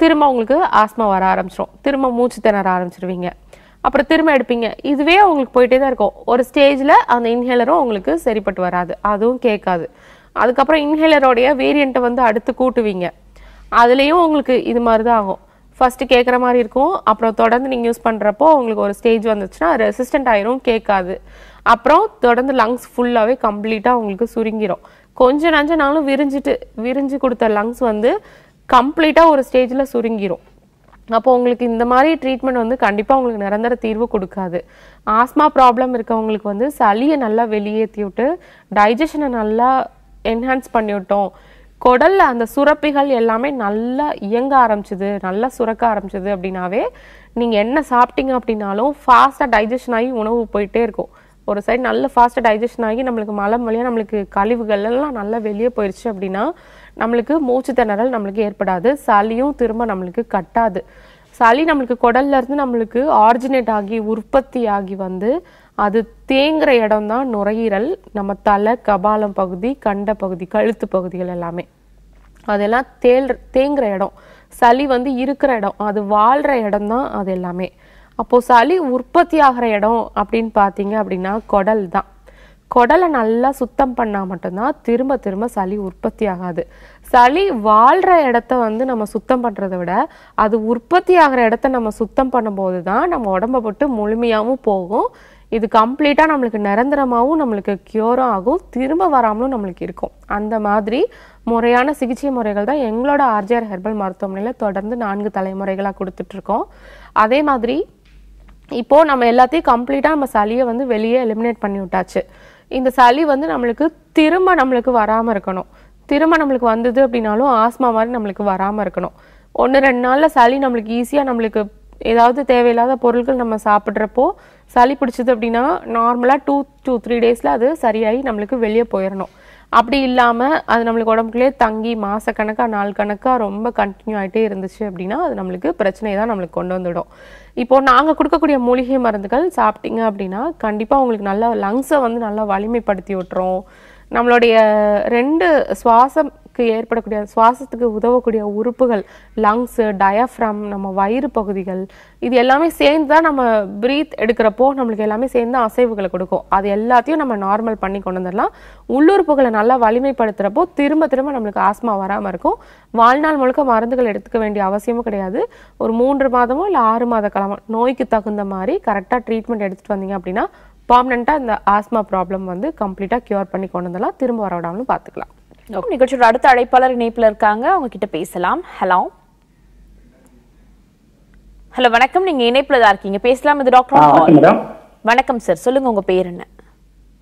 திரும்ப உங்களுக்கு ஆஸ்மா வர ஆரம்பிச்சிடும் திரும்ப மூச்சு திணற ஆரம்பிச்சிருவீங்க அப்புறம் திரும்ப எடுப்பீங்க இதுவே உங்களுக்கு போயிட்டே தான் இருக்கும் ஒரு ஸ்டேஜில் அந்த இன்ஹேலரும் உங்களுக்கு சரிப்பட்டு வராது அதுவும் கேட்காது அதுக்கப்புறம் இன்ஹேலருடைய வேரியண்ட்டை வந்து அடுத்து கூட்டுவீங்க அதுலேயும் உங்களுக்கு இது மாதிரி தான் ஆகும் ஃபஸ்ட்டு கேட்குற மாதிரி இருக்கும் அப்புறம் தொடர்ந்து நீங்கள் யூஸ் பண்ணுறப்போ உங்களுக்கு ஒரு ஸ்டேஜ் வந்துச்சுன்னா ரெசிஸ்டன்ட் ஆயிரும் கேட்காது அப்புறம் தொடர்ந்து லங்ஸ் ஃபுல்லாகவே கம்ப்ளீட்டாக உங்களுக்கு சுருங்கிடும் கொஞ்சம் நஞ்சனாலும் விரிஞ்சிட்டு விரிஞ்சு கொடுத்த லங்ஸ் வந்து கம்ப்ளீட்டாக ஒரு ஸ்டேஜில் சுருங்கிடும் அப்போ உங்களுக்கு இந்த மாதிரி ட்ரீட்மெண்ட் வந்து கண்டிப்பாக உங்களுக்கு நிரந்தர தீர்வு கொடுக்காது ஆஸ்மா ப்ராப்ளம் இருக்கவங்களுக்கு வந்து சளியை நல்லா வெளியேற்றி விட்டு டைஜஷனை நல்லா என்ஹான்ஸ் பண்ணி விட்டோம் குடலில் அந்த சுரப்பிகள் எல்லாமே நல்லா இயங்க ஆரம்பிச்சிது நல்லா சுரக்க ஆரம்பிச்சுது அப்படின்னாவே நீங்கள் என்ன சாப்பிட்டீங்க அப்படின்னாலும் ஃபாஸ்ட்டாக டைஜஷன் ஆகி உணவு போயிட்டே இருக்கும் ஒரு சைடு நல்ல ஃபாஸ்ட்டாக டைஜஷன் ஆகி நம்மளுக்கு மலம் வழியாக நம்மளுக்கு கழிவுகள் எல்லாம் நல்லா வெளியே போயிடுச்சு அப்படின்னா நம்மளுக்கு மூச்சு திணறல் நம்மளுக்கு ஏற்படாது சளியும் திரும்ப நம்மளுக்கு கட்டாது சளி நம்மளுக்கு குடல்லேருந்து நம்மளுக்கு ஆரிஜினேட் ஆகி உற்பத்தி ஆகி வந்து அது தேங்குற இடம் தான் நுரையீரல் நம்ம தலை கபாலம் பகுதி கண்ட பகுதி கழுத்து பகுதிகள் எல்லாமே அதெல்லாம் தேல் தேங்குற இடம் சளி வந்து இருக்கிற இடம் அது வாழ்கிற இடம் தான் அது எல்லாமே அப்போது சளி உற்பத்தி ஆகிற இடம் அப்படின்னு பார்த்தீங்க அப்படின்னா குடல் தான் குடலை நல்லா சுத்தம் பண்ணால் மட்டும்தான் திரும்ப திரும்ப சளி உற்பத்தி ஆகாது சளி வாழ்கிற இடத்த வந்து நம்ம சுத்தம் பண்ணுறத விட அது உற்பத்தி ஆகிற இடத்த நம்ம சுத்தம் பண்ணும்போது தான் நம்ம உடம்பை போட்டு முழுமையாகவும் போகும் இது கம்ப்ளீட்டாக நம்மளுக்கு நிரந்தரமாகவும் நம்மளுக்கு க்யூரும் ஆகும் திரும்ப வராமலும் நம்மளுக்கு இருக்கும் அந்த மாதிரி முறையான சிகிச்சை முறைகள் தான் எங்களோட ஆர்ஜிஆர் ஹெர்பல் மருத்துவமனையில் தொடர்ந்து நான்கு தலைமுறைகளாக கொடுத்துட்ருக்கோம் அதே மாதிரி இப்போது நம்ம எல்லாத்தையும் கம்ப்ளீட்டாக நம்ம சளியை வந்து வெளியே எலிமினேட் பண்ணி விட்டாச்சு இந்த சளி வந்து நம்மளுக்கு திரும்ப நம்மளுக்கு வராமல் இருக்கணும் திரும்ப நம்மளுக்கு வந்தது அப்படின்னாலும் ஆஸ்மா மாதிரி நம்மளுக்கு வராமல் இருக்கணும் ஒன்று ரெண்டு நாளில் சளி நம்மளுக்கு ஈஸியாக நம்மளுக்கு ஏதாவது தேவையில்லாத பொருட்கள் நம்ம சாப்பிட்றப்போ சளி பிடிச்சது அப்படின்னா நார்மலாக டூ டூ த்ரீ டேஸில் அது சரியாகி நம்மளுக்கு வெளியே போயிடணும் அப்படி இல்லாமல் அது நம்மளுக்கு உடம்புக்குள்ளே தங்கி மாதக்கணக்காக நாள் கணக்காக ரொம்ப கண்டினியூ ஆகிட்டே இருந்துச்சு அப்படின்னா அது நம்மளுக்கு பிரச்சனை தான் நம்மளுக்கு கொண்டு வந்துவிடும் இப்போது நாங்கள் கொடுக்கக்கூடிய மூலிகை மருந்துகள் சாப்பிட்டீங்க அப்படின்னா கண்டிப்பாக உங்களுக்கு நல்லா லங்ஸை வந்து நல்லா வலிமைப்படுத்தி விட்டுறோம் நம்மளுடைய ரெண்டு சுவாசம் நமக்கு ஏற்படக்கூடிய சுவாசத்துக்கு உதவக்கூடிய உறுப்புகள் லங்ஸு டயஃப்ரம் நம்ம வயிறு பகுதிகள் இது எல்லாமே சேர்ந்து தான் நம்ம ப்ரீத் எடுக்கிறப்போ நம்மளுக்கு எல்லாமே சேர்ந்து அசைவுகளை கொடுக்கும் அது எல்லாத்தையும் நம்ம நார்மல் பண்ணி கொண்டு வந்துடலாம் உள்ளுறுப்புகளை நல்லா வலிமைப்படுத்துகிறப்போ திரும்ப திரும்ப நம்மளுக்கு ஆஸ்மா வராமல் இருக்கும் வாழ்நாள் முழுக்க மருந்துகள் எடுத்துக்க வேண்டிய அவசியமும் கிடையாது ஒரு மூன்று மாதமோ இல்லை ஆறு மாத காலமோ நோய்க்கு தகுந்த மாதிரி கரெக்டாக ட்ரீட்மெண்ட் எடுத்துகிட்டு வந்தீங்க அப்படின்னா பர்மனெண்ட்டாக இந்த ஆஸ்மா ப்ராப்ளம் வந்து கம்ப்ளீட்டாக க்யூர் பண்ணி கொண்டு வந்துடலாம் திரும்ப வர விடாமலும் பார்த்துக்கலாம் நிகழ்ச்சியோட அடுத்த அழைப்பாளர் இணைப்பில் இருக்காங்க அவங்க கிட்ட பேசலாம் ஹலோ ஹலோ வணக்கம் நீங்க இணைப்புல தான் இருக்கீங்க பேசலாம் இது டாக்டர் வணக்கம் சார் சொல்லுங்க உங்க பேர் என்ன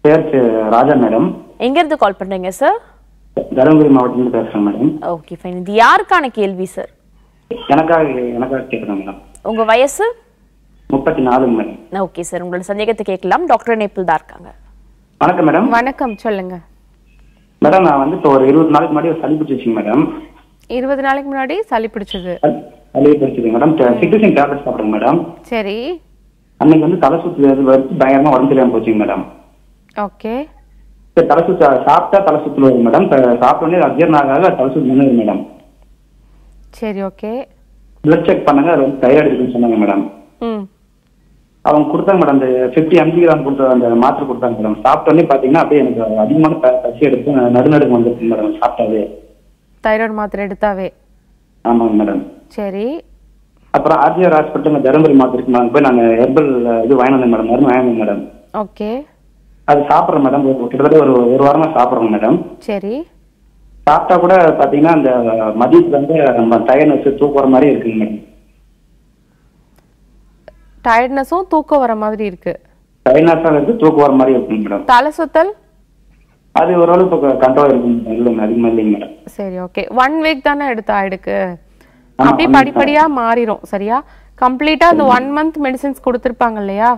பேர் ராஜா மேடம் எங்க இருந்து கால் பண்றீங்க சார் தருமபுரி மாவட்டத்துல பேசுறேன் மேடம் ஓகே ஃபைன் இது யாருக்கான கேள்வி சார் எனக்காக எனக்காக கேக்குறேன் மேடம் உங்க வயசு முப்பத்தி நாலு மேடம் ஓகே சார் உங்களோட சந்தேகத்தை கேட்கலாம் டாக்டர் இணைப்பில் தான் இருக்காங்க வணக்கம் மேடம் வணக்கம் சொல்லுங்க மேடம் நான் வந்து இப்போ ஒரு இருபது நாளைக்கு முன்னாடி சளி பிடிச்சிச்சு மேடம் இருபது நாளைக்கு முன்னாடி சளி பிடிச்சது சளி பிடிச்சது மேடம் சிட்ரசின் டேப்லெட் சாப்பிடுங்க மேடம் சரி அன்னைக்கு வந்து தலை சுத்து வருது பயங்கரமா தெரியாம போச்சு மேடம் ஓகே தலை சுத்து சாப்பிட்டா தலை சுத்து வரும் மேடம் சாப்பிட்டோடனே அஜீர்ணம் ஆகாத தலை சுத்து மேடம் சரி ஓகே பிளட் செக் பண்ணுங்க தைராய்டு இருக்குன்னு சொன்னாங்க மேடம் ம் அவங்க கொடுத்தாங்க மேடம் அந்த ஃபிஃப்டி அஞ்சு கிராம் கொடுத்த அந்த மாத்திரை கொடுத்தாங்க மேடம் சாப்பிட்டோன்னே பாத்தீங்கன்னா அப்படியே எனக்கு அதிகமான பசி எடுத்து நடுநடுக்கு வந்துருக்கு மேடம் சாப்பிட்டாவே தைராய்டு மாத்திரை எடுத்தாவே ஆமாங்க மேடம் சரி அப்புறம் ஆர்ஜிஆர் ஹாஸ்பிட்டல் தருமபுரி மாத்திரைக்கு மேடம் போய் நாங்க ஹெர்பல் இது வாங்கினோம் மேடம் மருந்து வாங்கினோம் மேடம் ஓகே அது சாப்பிடுறேன் மேடம் கிட்டத்தட்ட ஒரு ஒரு வாரமா சாப்பிட்றோம் மேடம் சரி சாப்பிட்டா கூட பாத்தீங்கன்னா அந்த மதியத்துல வந்து நம்ம வச்சு தூக்குற மாதிரி இருக்குங்க மேடம் டயர்ட்னஸும் தூக்கம் வர மாதிரி இருக்கு தூக்கம் வர மாதிரி இருக்குங்க மேடம் தலை சுத்தல் அது ஓரளவு கண்ட்ரோல் இருக்குங்க இல்லைங்க அதிகமாக இல்லைங்க சரி ஓகே ஒன் வீக் தானே எடுத்த ஆயிடுக்கு அப்படியே படிப்படியா மாறிடும் சரியா கம்ப்ளீட்டா அந்த ஒன் மந்த் மெடிசின்ஸ் கொடுத்துருப்பாங்க இல்லையா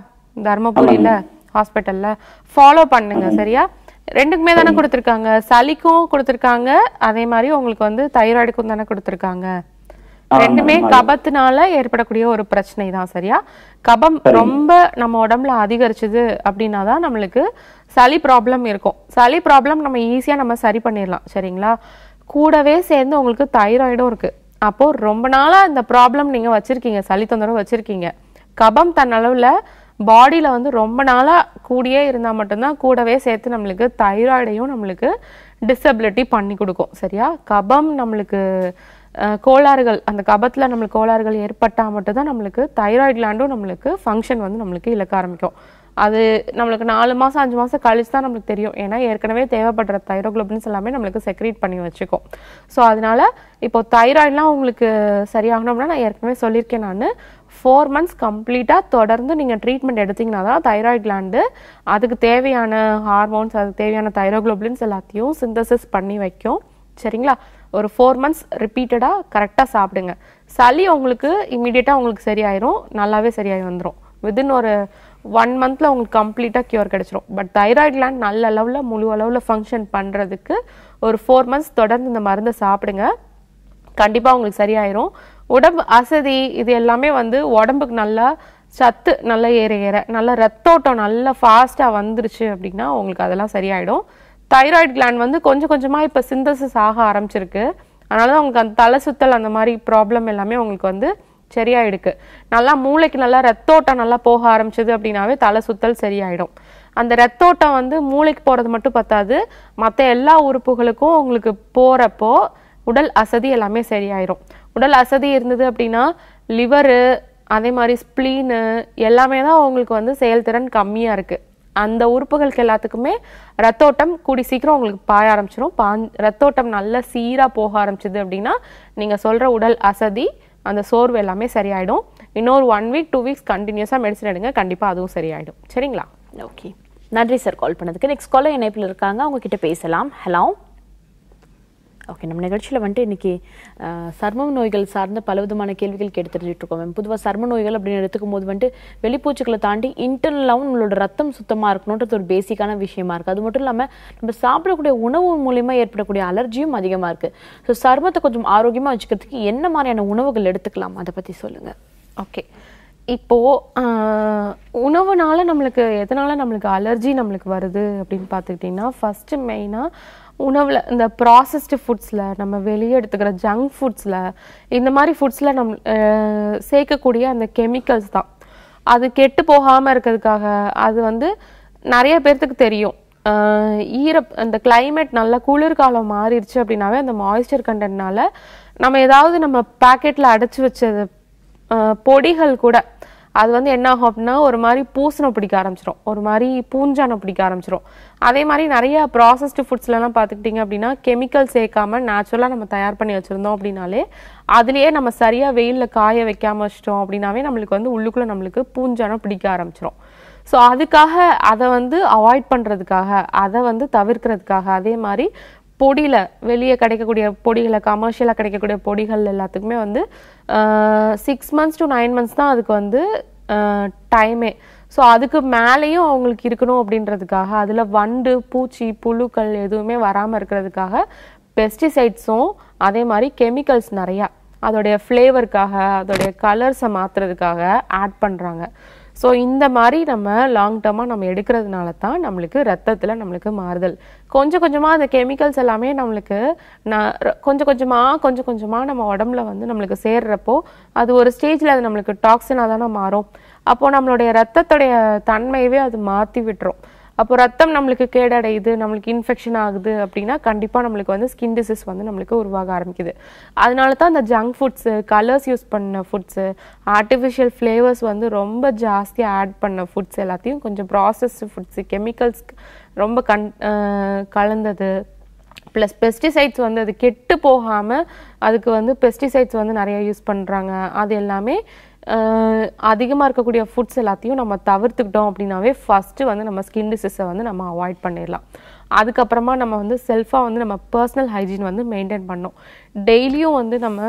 தர்மபுரியில ஹாஸ்பிட்டல்ல ஃபாலோ பண்ணுங்க சரியா ரெண்டுக்குமே தானே கொடுத்துருக்காங்க சளிக்கும் கொடுத்துருக்காங்க அதே மாதிரி உங்களுக்கு வந்து தைராய்டுக்கும் தானே கொடுத்துருக்காங்க ரெண்டுமே கபத்தினால ஏற்படக்கூடிய ஒரு பிரச்சனை தான் சரியா கபம் ரொம்ப நம்ம உடம்புல அதிகரிச்சது அப்படின்னா தான் நம்மளுக்கு சளி ப்ராப்ளம் இருக்கும் சளி ப்ராப்ளம் நம்ம ஈஸியா நம்ம சரி பண்ணிடலாம் சரிங்களா கூடவே சேர்ந்து உங்களுக்கு தைராய்டும் இருக்கு அப்போ ரொம்ப நாளா இந்த ப்ராப்ளம் நீங்க வச்சிருக்கீங்க சளி தொந்தரவு வச்சிருக்கீங்க கபம் அளவுல பாடியில வந்து ரொம்ப நாளா கூடியே இருந்தா மட்டும்தான் கூடவே சேர்த்து நம்மளுக்கு தைராய்டையும் நம்மளுக்கு டிசபிலிட்டி பண்ணி கொடுக்கும் சரியா கபம் நம்மளுக்கு கோளாறுகள் அந்த கபத்தில் நம்மளுக்கு கோளாறுகள் ஏற்பட்டால் மட்டும்தான் நம்மளுக்கு தைராய்ட் லேண்டும் நம்மளுக்கு ஃபங்க்ஷன் வந்து நம்மளுக்கு இழக்க ஆரம்பிக்கும் அது நம்மளுக்கு நாலு மாதம் அஞ்சு மாதம் கழிச்சு தான் நம்மளுக்கு தெரியும் ஏன்னா ஏற்கனவே தேவைப்படுற தைரோக்ளோபின்ஸ் எல்லாமே நம்மளுக்கு செக்ரீட் பண்ணி வச்சுக்கும் ஸோ அதனால இப்போ தைராய்ட்லாம் உங்களுக்கு சரியாகணும்னா நான் ஏற்கனவே சொல்லியிருக்கேன் நான் ஃபோர் மந்த்ஸ் கம்ப்ளீட்டாக தொடர்ந்து நீங்கள் ட்ரீட்மெண்ட் எடுத்திங்கன்னா தான் தைராய்ட் கிளாண்டு அதுக்கு தேவையான ஹார்மோன்ஸ் அதுக்கு தேவையான தைரோக்ளோபின்ஸ் எல்லாத்தையும் சிந்தசிஸ் பண்ணி வைக்கும் சரிங்களா ஒரு ஃபோர் மந்த்ஸ் ரிப்பீட்டடாக கரெக்டாக சாப்பிடுங்க சளி உங்களுக்கு இம்மிடியேட்டாக உங்களுக்கு சரியாயிரும் நல்லாவே சரியாகி வந்துடும் வித்தின் ஒரு ஒன் மந்தில் உங்களுக்கு கம்ப்ளீட்டாக க்யூர் கிடச்சிரும் பட் தைராய்டு லேண்ட் நல்ல அளவில் முழு அளவில் ஃபங்க்ஷன் பண்ணுறதுக்கு ஒரு ஃபோர் மந்த்ஸ் தொடர்ந்து இந்த மருந்தை சாப்பிடுங்க கண்டிப்பாக உங்களுக்கு சரியாயிரும் உடம்பு அசதி இது எல்லாமே வந்து உடம்புக்கு நல்லா சத்து நல்லா ஏற ஏற நல்லா ரத்தோட்டம் நல்லா ஃபாஸ்ட்டாக வந்துருச்சு அப்படின்னா உங்களுக்கு அதெல்லாம் சரியாயிடும் தைராய்டு கிளாண்ட் வந்து கொஞ்சம் கொஞ்சமாக இப்போ சிந்தசிஸ் ஆக ஆரம்பிச்சிருக்கு அதனால தான் உங்களுக்கு அந்த தலை சுத்தல் அந்த மாதிரி ப்ராப்ளம் எல்லாமே உங்களுக்கு வந்து சரியாயிடுக்கு நல்லா மூளைக்கு நல்லா ரத்தோட்டம் நல்லா போக ஆரம்பிச்சது அப்படின்னாவே தலை சுத்தல் சரியாயிடும் அந்த ரத்தோட்டம் வந்து மூளைக்கு போகிறது மட்டும் பத்தாது மற்ற எல்லா உறுப்புகளுக்கும் உங்களுக்கு போகிறப்போ உடல் அசதி எல்லாமே சரியாயிடும் உடல் அசதி இருந்தது அப்படின்னா லிவரு அதே மாதிரி ஸ்ப்ளீனு எல்லாமே தான் உங்களுக்கு வந்து செயல்திறன் கம்மியாக இருக்குது அந்த உறுப்புகளுக்கு எல்லாத்துக்குமே ரத்தோட்டம் கூடி சீக்கிரம் உங்களுக்கு பாய ஆரம்பிச்சிடும் ரத்தோட்டம் நல்லா சீராக போக ஆரம்பிச்சிது அப்படின்னா நீங்கள் சொல்கிற உடல் அசதி அந்த சோர்வு எல்லாமே சரியாயிடும் இன்னொரு ஒன் வீக் டூ வீக்ஸ் கண்டினியூஸாக மெடிசன் எடுங்க கண்டிப்பாக அதுவும் சரியாயிடும் சரிங்களா ஓகே நன்றி சார் கால் பண்ணதுக்கு நெக்ஸ்ட் காலர் இணைப்பில் இருக்காங்க உங்ககிட்ட பேசலாம் ஹலோ ஓகே நம்ம நிகழ்ச்சியில் வந்துட்டு இன்றைக்கி சர்ம நோய்கள் சார்ந்த பல விதமான கேள்விகள் கேட்டு தெரிஞ்சுட்ருக்கோம் மேம் பொதுவாக சர்ம நோய்கள் அப்படின்னு எடுத்துக்கும் போது வந்துட்டு வெளிப்பூச்சிகளை தாண்டி இன்டர்னலாகவும் நம்மளோட ரத்தம் சுத்தமாக இருக்கணுன்றது ஒரு பேசிக்கான விஷயமா இருக்குது அது மட்டும் இல்லாமல் நம்ம சாப்பிடக்கூடிய உணவு மூலயமா ஏற்படக்கூடிய அலர்ஜியும் அதிகமாக இருக்குது ஸோ சர்மத்தை கொஞ்சம் ஆரோக்கியமாக வச்சுக்கிறதுக்கு என்ன மாதிரியான உணவுகள் எடுத்துக்கலாம் அதை பற்றி சொல்லுங்கள் ஓகே இப்போது உணவுனால நம்மளுக்கு எதனால் நம்மளுக்கு அலர்ஜி நம்மளுக்கு வருது அப்படின்னு பார்த்துக்கிட்டிங்கன்னா ஃபஸ்ட்டு மெயினாக உணவில் இந்த ப்ராசஸ்டு ஃபுட்ஸில் நம்ம வெளியே எடுத்துக்கிற ஜங்க் ஃபுட்ஸில் இந்த மாதிரி ஃபுட்ஸில் நம் சேர்க்கக்கூடிய அந்த கெமிக்கல்ஸ் தான் அது கெட்டு போகாமல் இருக்கிறதுக்காக அது வந்து நிறைய பேர்த்துக்கு தெரியும் ஈர அந்த கிளைமேட் நல்ல குளிர்காலம் மாறிடுச்சு அப்படின்னாவே அந்த மாய்ஸ்சர் கண்டென்ட்னால நம்ம ஏதாவது நம்ம பேக்கெட்டில் அடைச்சி வச்சது பொடிகள் கூட அது வந்து என்ன ஆகும் அப்படின்னா ஒரு மாதிரி பூசணை பிடிக்க ஆரம்பிச்சிடும் ஒரு மாதிரி பூஞ்சானை பிடிக்க ஆரம்பிச்சிடும் அதே மாதிரி நிறைய ப்ராசஸ்டு ஃபுட்ஸ்லலாம் பார்த்துக்கிட்டிங்க அப்படின்னா கெமிக்கல் சேர்க்காம நேச்சுரலாக நம்ம தயார் பண்ணி வச்சுருந்தோம் அப்படின்னாலே அதுலேயே நம்ம சரியாக வெயிலில் காய வைக்காமல் வச்சிட்டோம் அப்படின்னாவே நம்மளுக்கு வந்து உள்ளுக்குள்ளே நம்மளுக்கு பூஞ்சானை பிடிக்க ஆரம்பிச்சிடும் ஸோ அதுக்காக அதை வந்து அவாய்ட் பண்ணுறதுக்காக அதை வந்து தவிர்க்கிறதுக்காக அதே மாதிரி பொடியில் வெளியே கிடைக்கக்கூடிய பொடிகளை கமர்ஷியலாக கிடைக்கக்கூடிய பொடிகள் எல்லாத்துக்குமே வந்து six months to nine months தான் அதுக்கு வந்து டைமே ஸோ அதுக்கு மேலேயும் அவங்களுக்கு இருக்கணும் அப்படின்றதுக்காக அதில் வண்டு பூச்சி புழுக்கள் எதுவுமே வராமல் இருக்கிறதுக்காக பெஸ்டிசைட்ஸும் அதே மாதிரி கெமிக்கல்ஸ் நிறையா அதோடைய ஃப்ளேவருக்காக அதோடைய கலர்ஸை மாற்றுறதுக்காக ஆட் பண்ணுறாங்க ஸோ இந்த மாதிரி நம்ம லாங் டர்மாக நம்ம எடுக்கிறதுனால தான் நம்மளுக்கு ரத்தத்தில் நம்மளுக்கு மாறுதல் கொஞ்சம் கொஞ்சமாக அந்த கெமிக்கல்ஸ் எல்லாமே நம்மளுக்கு நான் கொஞ்சம் கொஞ்சமாக கொஞ்சம் கொஞ்சமாக நம்ம உடம்புல வந்து நம்மளுக்கு சேர்றப்போ அது ஒரு ஸ்டேஜில் அது நம்மளுக்கு டாக்ஸினாக தானே மாறும் அப்போது நம்மளுடைய ரத்தத்துடைய தன்மையவே அது மாற்றி விட்டுரும் அப்போ ரத்தம் நம்மளுக்கு கேடடையுது நம்மளுக்கு இன்ஃபெக்ஷன் ஆகுது அப்படின்னா கண்டிப்பாக நம்மளுக்கு வந்து ஸ்கின் டிசீஸ் வந்து நம்மளுக்கு உருவாக ஆரம்பிக்குது அதனால தான் அந்த ஜங்க் ஃபுட்ஸு கலர்ஸ் யூஸ் பண்ண ஃபுட்ஸு ஆர்டிஃபிஷியல் ஃப்ளேவர்ஸ் வந்து ரொம்ப ஜாஸ்தியாக ஆட் பண்ண ஃபுட்ஸ் எல்லாத்தையும் கொஞ்சம் ப்ராசஸ்டு ஃபுட்ஸு கெமிக்கல்ஸ் ரொம்ப கண் கலந்தது ப்ளஸ் பெஸ்டிசைட்ஸ் வந்து அது கெட்டு போகாமல் அதுக்கு வந்து பெஸ்டிசைட்ஸ் வந்து நிறையா யூஸ் பண்ணுறாங்க அது எல்லாமே அதிகமாக இருக்கக்கூடிய ஃபுட்ஸ் எல்லாத்தையும் நம்ம தவிர்த்துக்கிட்டோம் அப்படின்னாவே ஃபஸ்ட்டு வந்து நம்ம ஸ்கின் டிசீஸை வந்து நம்ம அவாய்ட் பண்ணிடலாம் அதுக்கப்புறமா நம்ம வந்து செல்ஃபாக வந்து நம்ம பர்சனல் ஹைஜீன் வந்து மெயின்டைன் பண்ணோம் டெய்லியும் வந்து நம்ம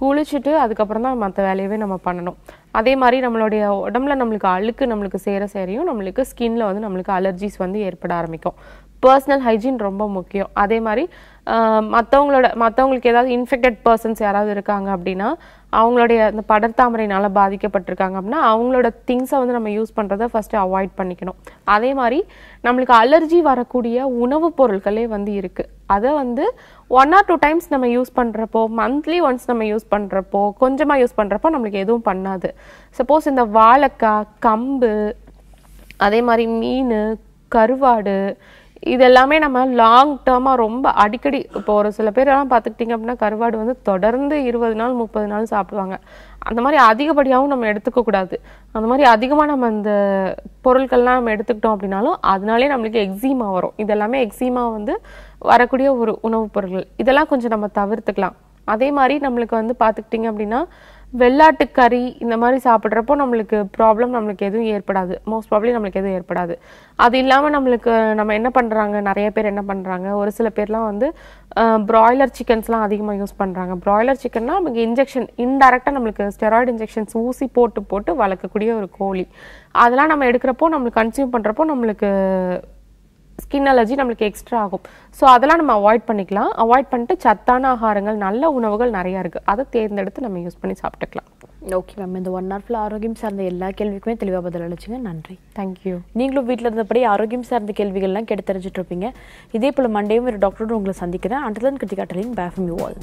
குளிச்சுட்டு அதுக்கப்புறம் தான் மற்ற வேலையவே நம்ம பண்ணணும் அதே மாதிரி நம்மளுடைய உடம்புல நம்மளுக்கு அழுக்கு நம்மளுக்கு சேர சேரையும் நம்மளுக்கு ஸ்கின்ல வந்து நம்மளுக்கு அலர்ஜிஸ் வந்து ஏற்பட ஆரம்பிக்கும் பர்சனல் ஹைஜீன் ரொம்ப முக்கியம் அதே மாதிரி மற்றவங்களோட மற்றவங்களுக்கு ஏதாவது இன்ஃபெக்டட் பர்சன்ஸ் யாராவது இருக்காங்க அப்படின்னா அவங்களுடைய அந்த படர்தாமரைனால் பாதிக்கப்பட்டிருக்காங்க அப்படின்னா அவங்களோட திங்ஸை வந்து நம்ம யூஸ் பண்ணுறதை ஃபஸ்ட்டு அவாய்ட் பண்ணிக்கணும் அதே மாதிரி நம்மளுக்கு அலர்ஜி வரக்கூடிய உணவுப் பொருட்களே வந்து இருக்குது அதை வந்து ஒன் ஆர் டூ டைம்ஸ் நம்ம யூஸ் பண்ணுறப்போ மந்த்லி ஒன்ஸ் நம்ம யூஸ் பண்ணுறப்போ கொஞ்சமாக யூஸ் பண்ணுறப்போ நம்மளுக்கு எதுவும் பண்ணாது சப்போஸ் இந்த வாழைக்காய் கம்பு அதே மாதிரி மீன் கருவாடு இது எல்லாமே நம்ம லாங் டேர்மாக ரொம்ப அடிக்கடி இப்போ ஒரு சில பேரெல்லாம் பார்த்துக்கிட்டிங்க அப்படின்னா கருவாடு வந்து தொடர்ந்து இருபது நாள் முப்பது நாள் சாப்பிடுவாங்க அந்த மாதிரி அதிகப்படியாகவும் நம்ம எடுத்துக்கக்கூடாது அந்த மாதிரி அதிகமாக நம்ம இந்த பொருட்கள்லாம் நம்ம எடுத்துக்கிட்டோம் அப்படின்னாலும் அதனாலே நம்மளுக்கு எக்ஸீமா வரும் இதெல்லாமே எக்ஸீமா வந்து வரக்கூடிய ஒரு உணவுப் பொருட்கள் இதெல்லாம் கொஞ்சம் நம்ம தவிர்த்துக்கலாம் அதே மாதிரி நம்மளுக்கு வந்து பார்த்துக்கிட்டிங்க அப்படின்னா வெள்ளாட்டுக்கறி இந்த மாதிரி சாப்பிட்றப்போ நம்மளுக்கு ப்ராப்ளம் நம்மளுக்கு எதுவும் ஏற்படாது மோஸ்ட் ப்ராப்ளி நம்மளுக்கு எதுவும் ஏற்படாது அது இல்லாமல் நம்மளுக்கு நம்ம என்ன பண்ணுறாங்க நிறைய பேர் என்ன பண்ணுறாங்க ஒரு சில பேர்லாம் வந்து ப்ராய்லர் சிக்கன்ஸ்லாம் அதிகமாக யூஸ் பண்ணுறாங்க ப்ராய்லர் சிக்கன்னா நமக்கு இன்ஜெக்ஷன் இன்டெரக்டாக நம்மளுக்கு ஸ்டெராய்டு இன்ஜெக்ஷன்ஸ் ஊசி போட்டு போட்டு வளர்க்கக்கூடிய ஒரு கோழி அதெல்லாம் நம்ம எடுக்கிறப்போ நம்மளுக்கு கன்சியூம் பண்ணுறப்போ நம்மளுக்கு ஸ்கின் அலர்ஜி நம்மளுக்கு எக்ஸ்ட்ரா ஆகும் ஸோ அதெல்லாம் நம்ம அவாய்ட் பண்ணிக்கலாம் அவாய்ட் பண்ணிட்டு சத்தான ஆகாரங்கள் நல்ல உணவுகள் நிறையா இருக்குது அதை தேர்ந்தெடுத்து நம்ம யூஸ் பண்ணி சாப்பிட்டுக்கலாம் ஓகே மேம் இந்த ஒன் ஹவர் ஃபுல்லாக ஆரோக்கியம் சார்ந்த எல்லா கேள்விக்குமே தெளிவாக பதில் அளிச்சுங்க நன்றி தேங்க்யூ நீங்களும் வீட்டில் இருந்தபடி ஆரோக்கியம் சார்ந்த கேள்விகள்லாம் கேட்டு இருப்பீங்க இதே போல் மண்டேயும் ஒரு டாக்டரோடு உங்களை சந்திக்கிறேன் அண்டர்லன் தன் கிருத்திகாட்டலின் பேஃபம் யூ ஆல்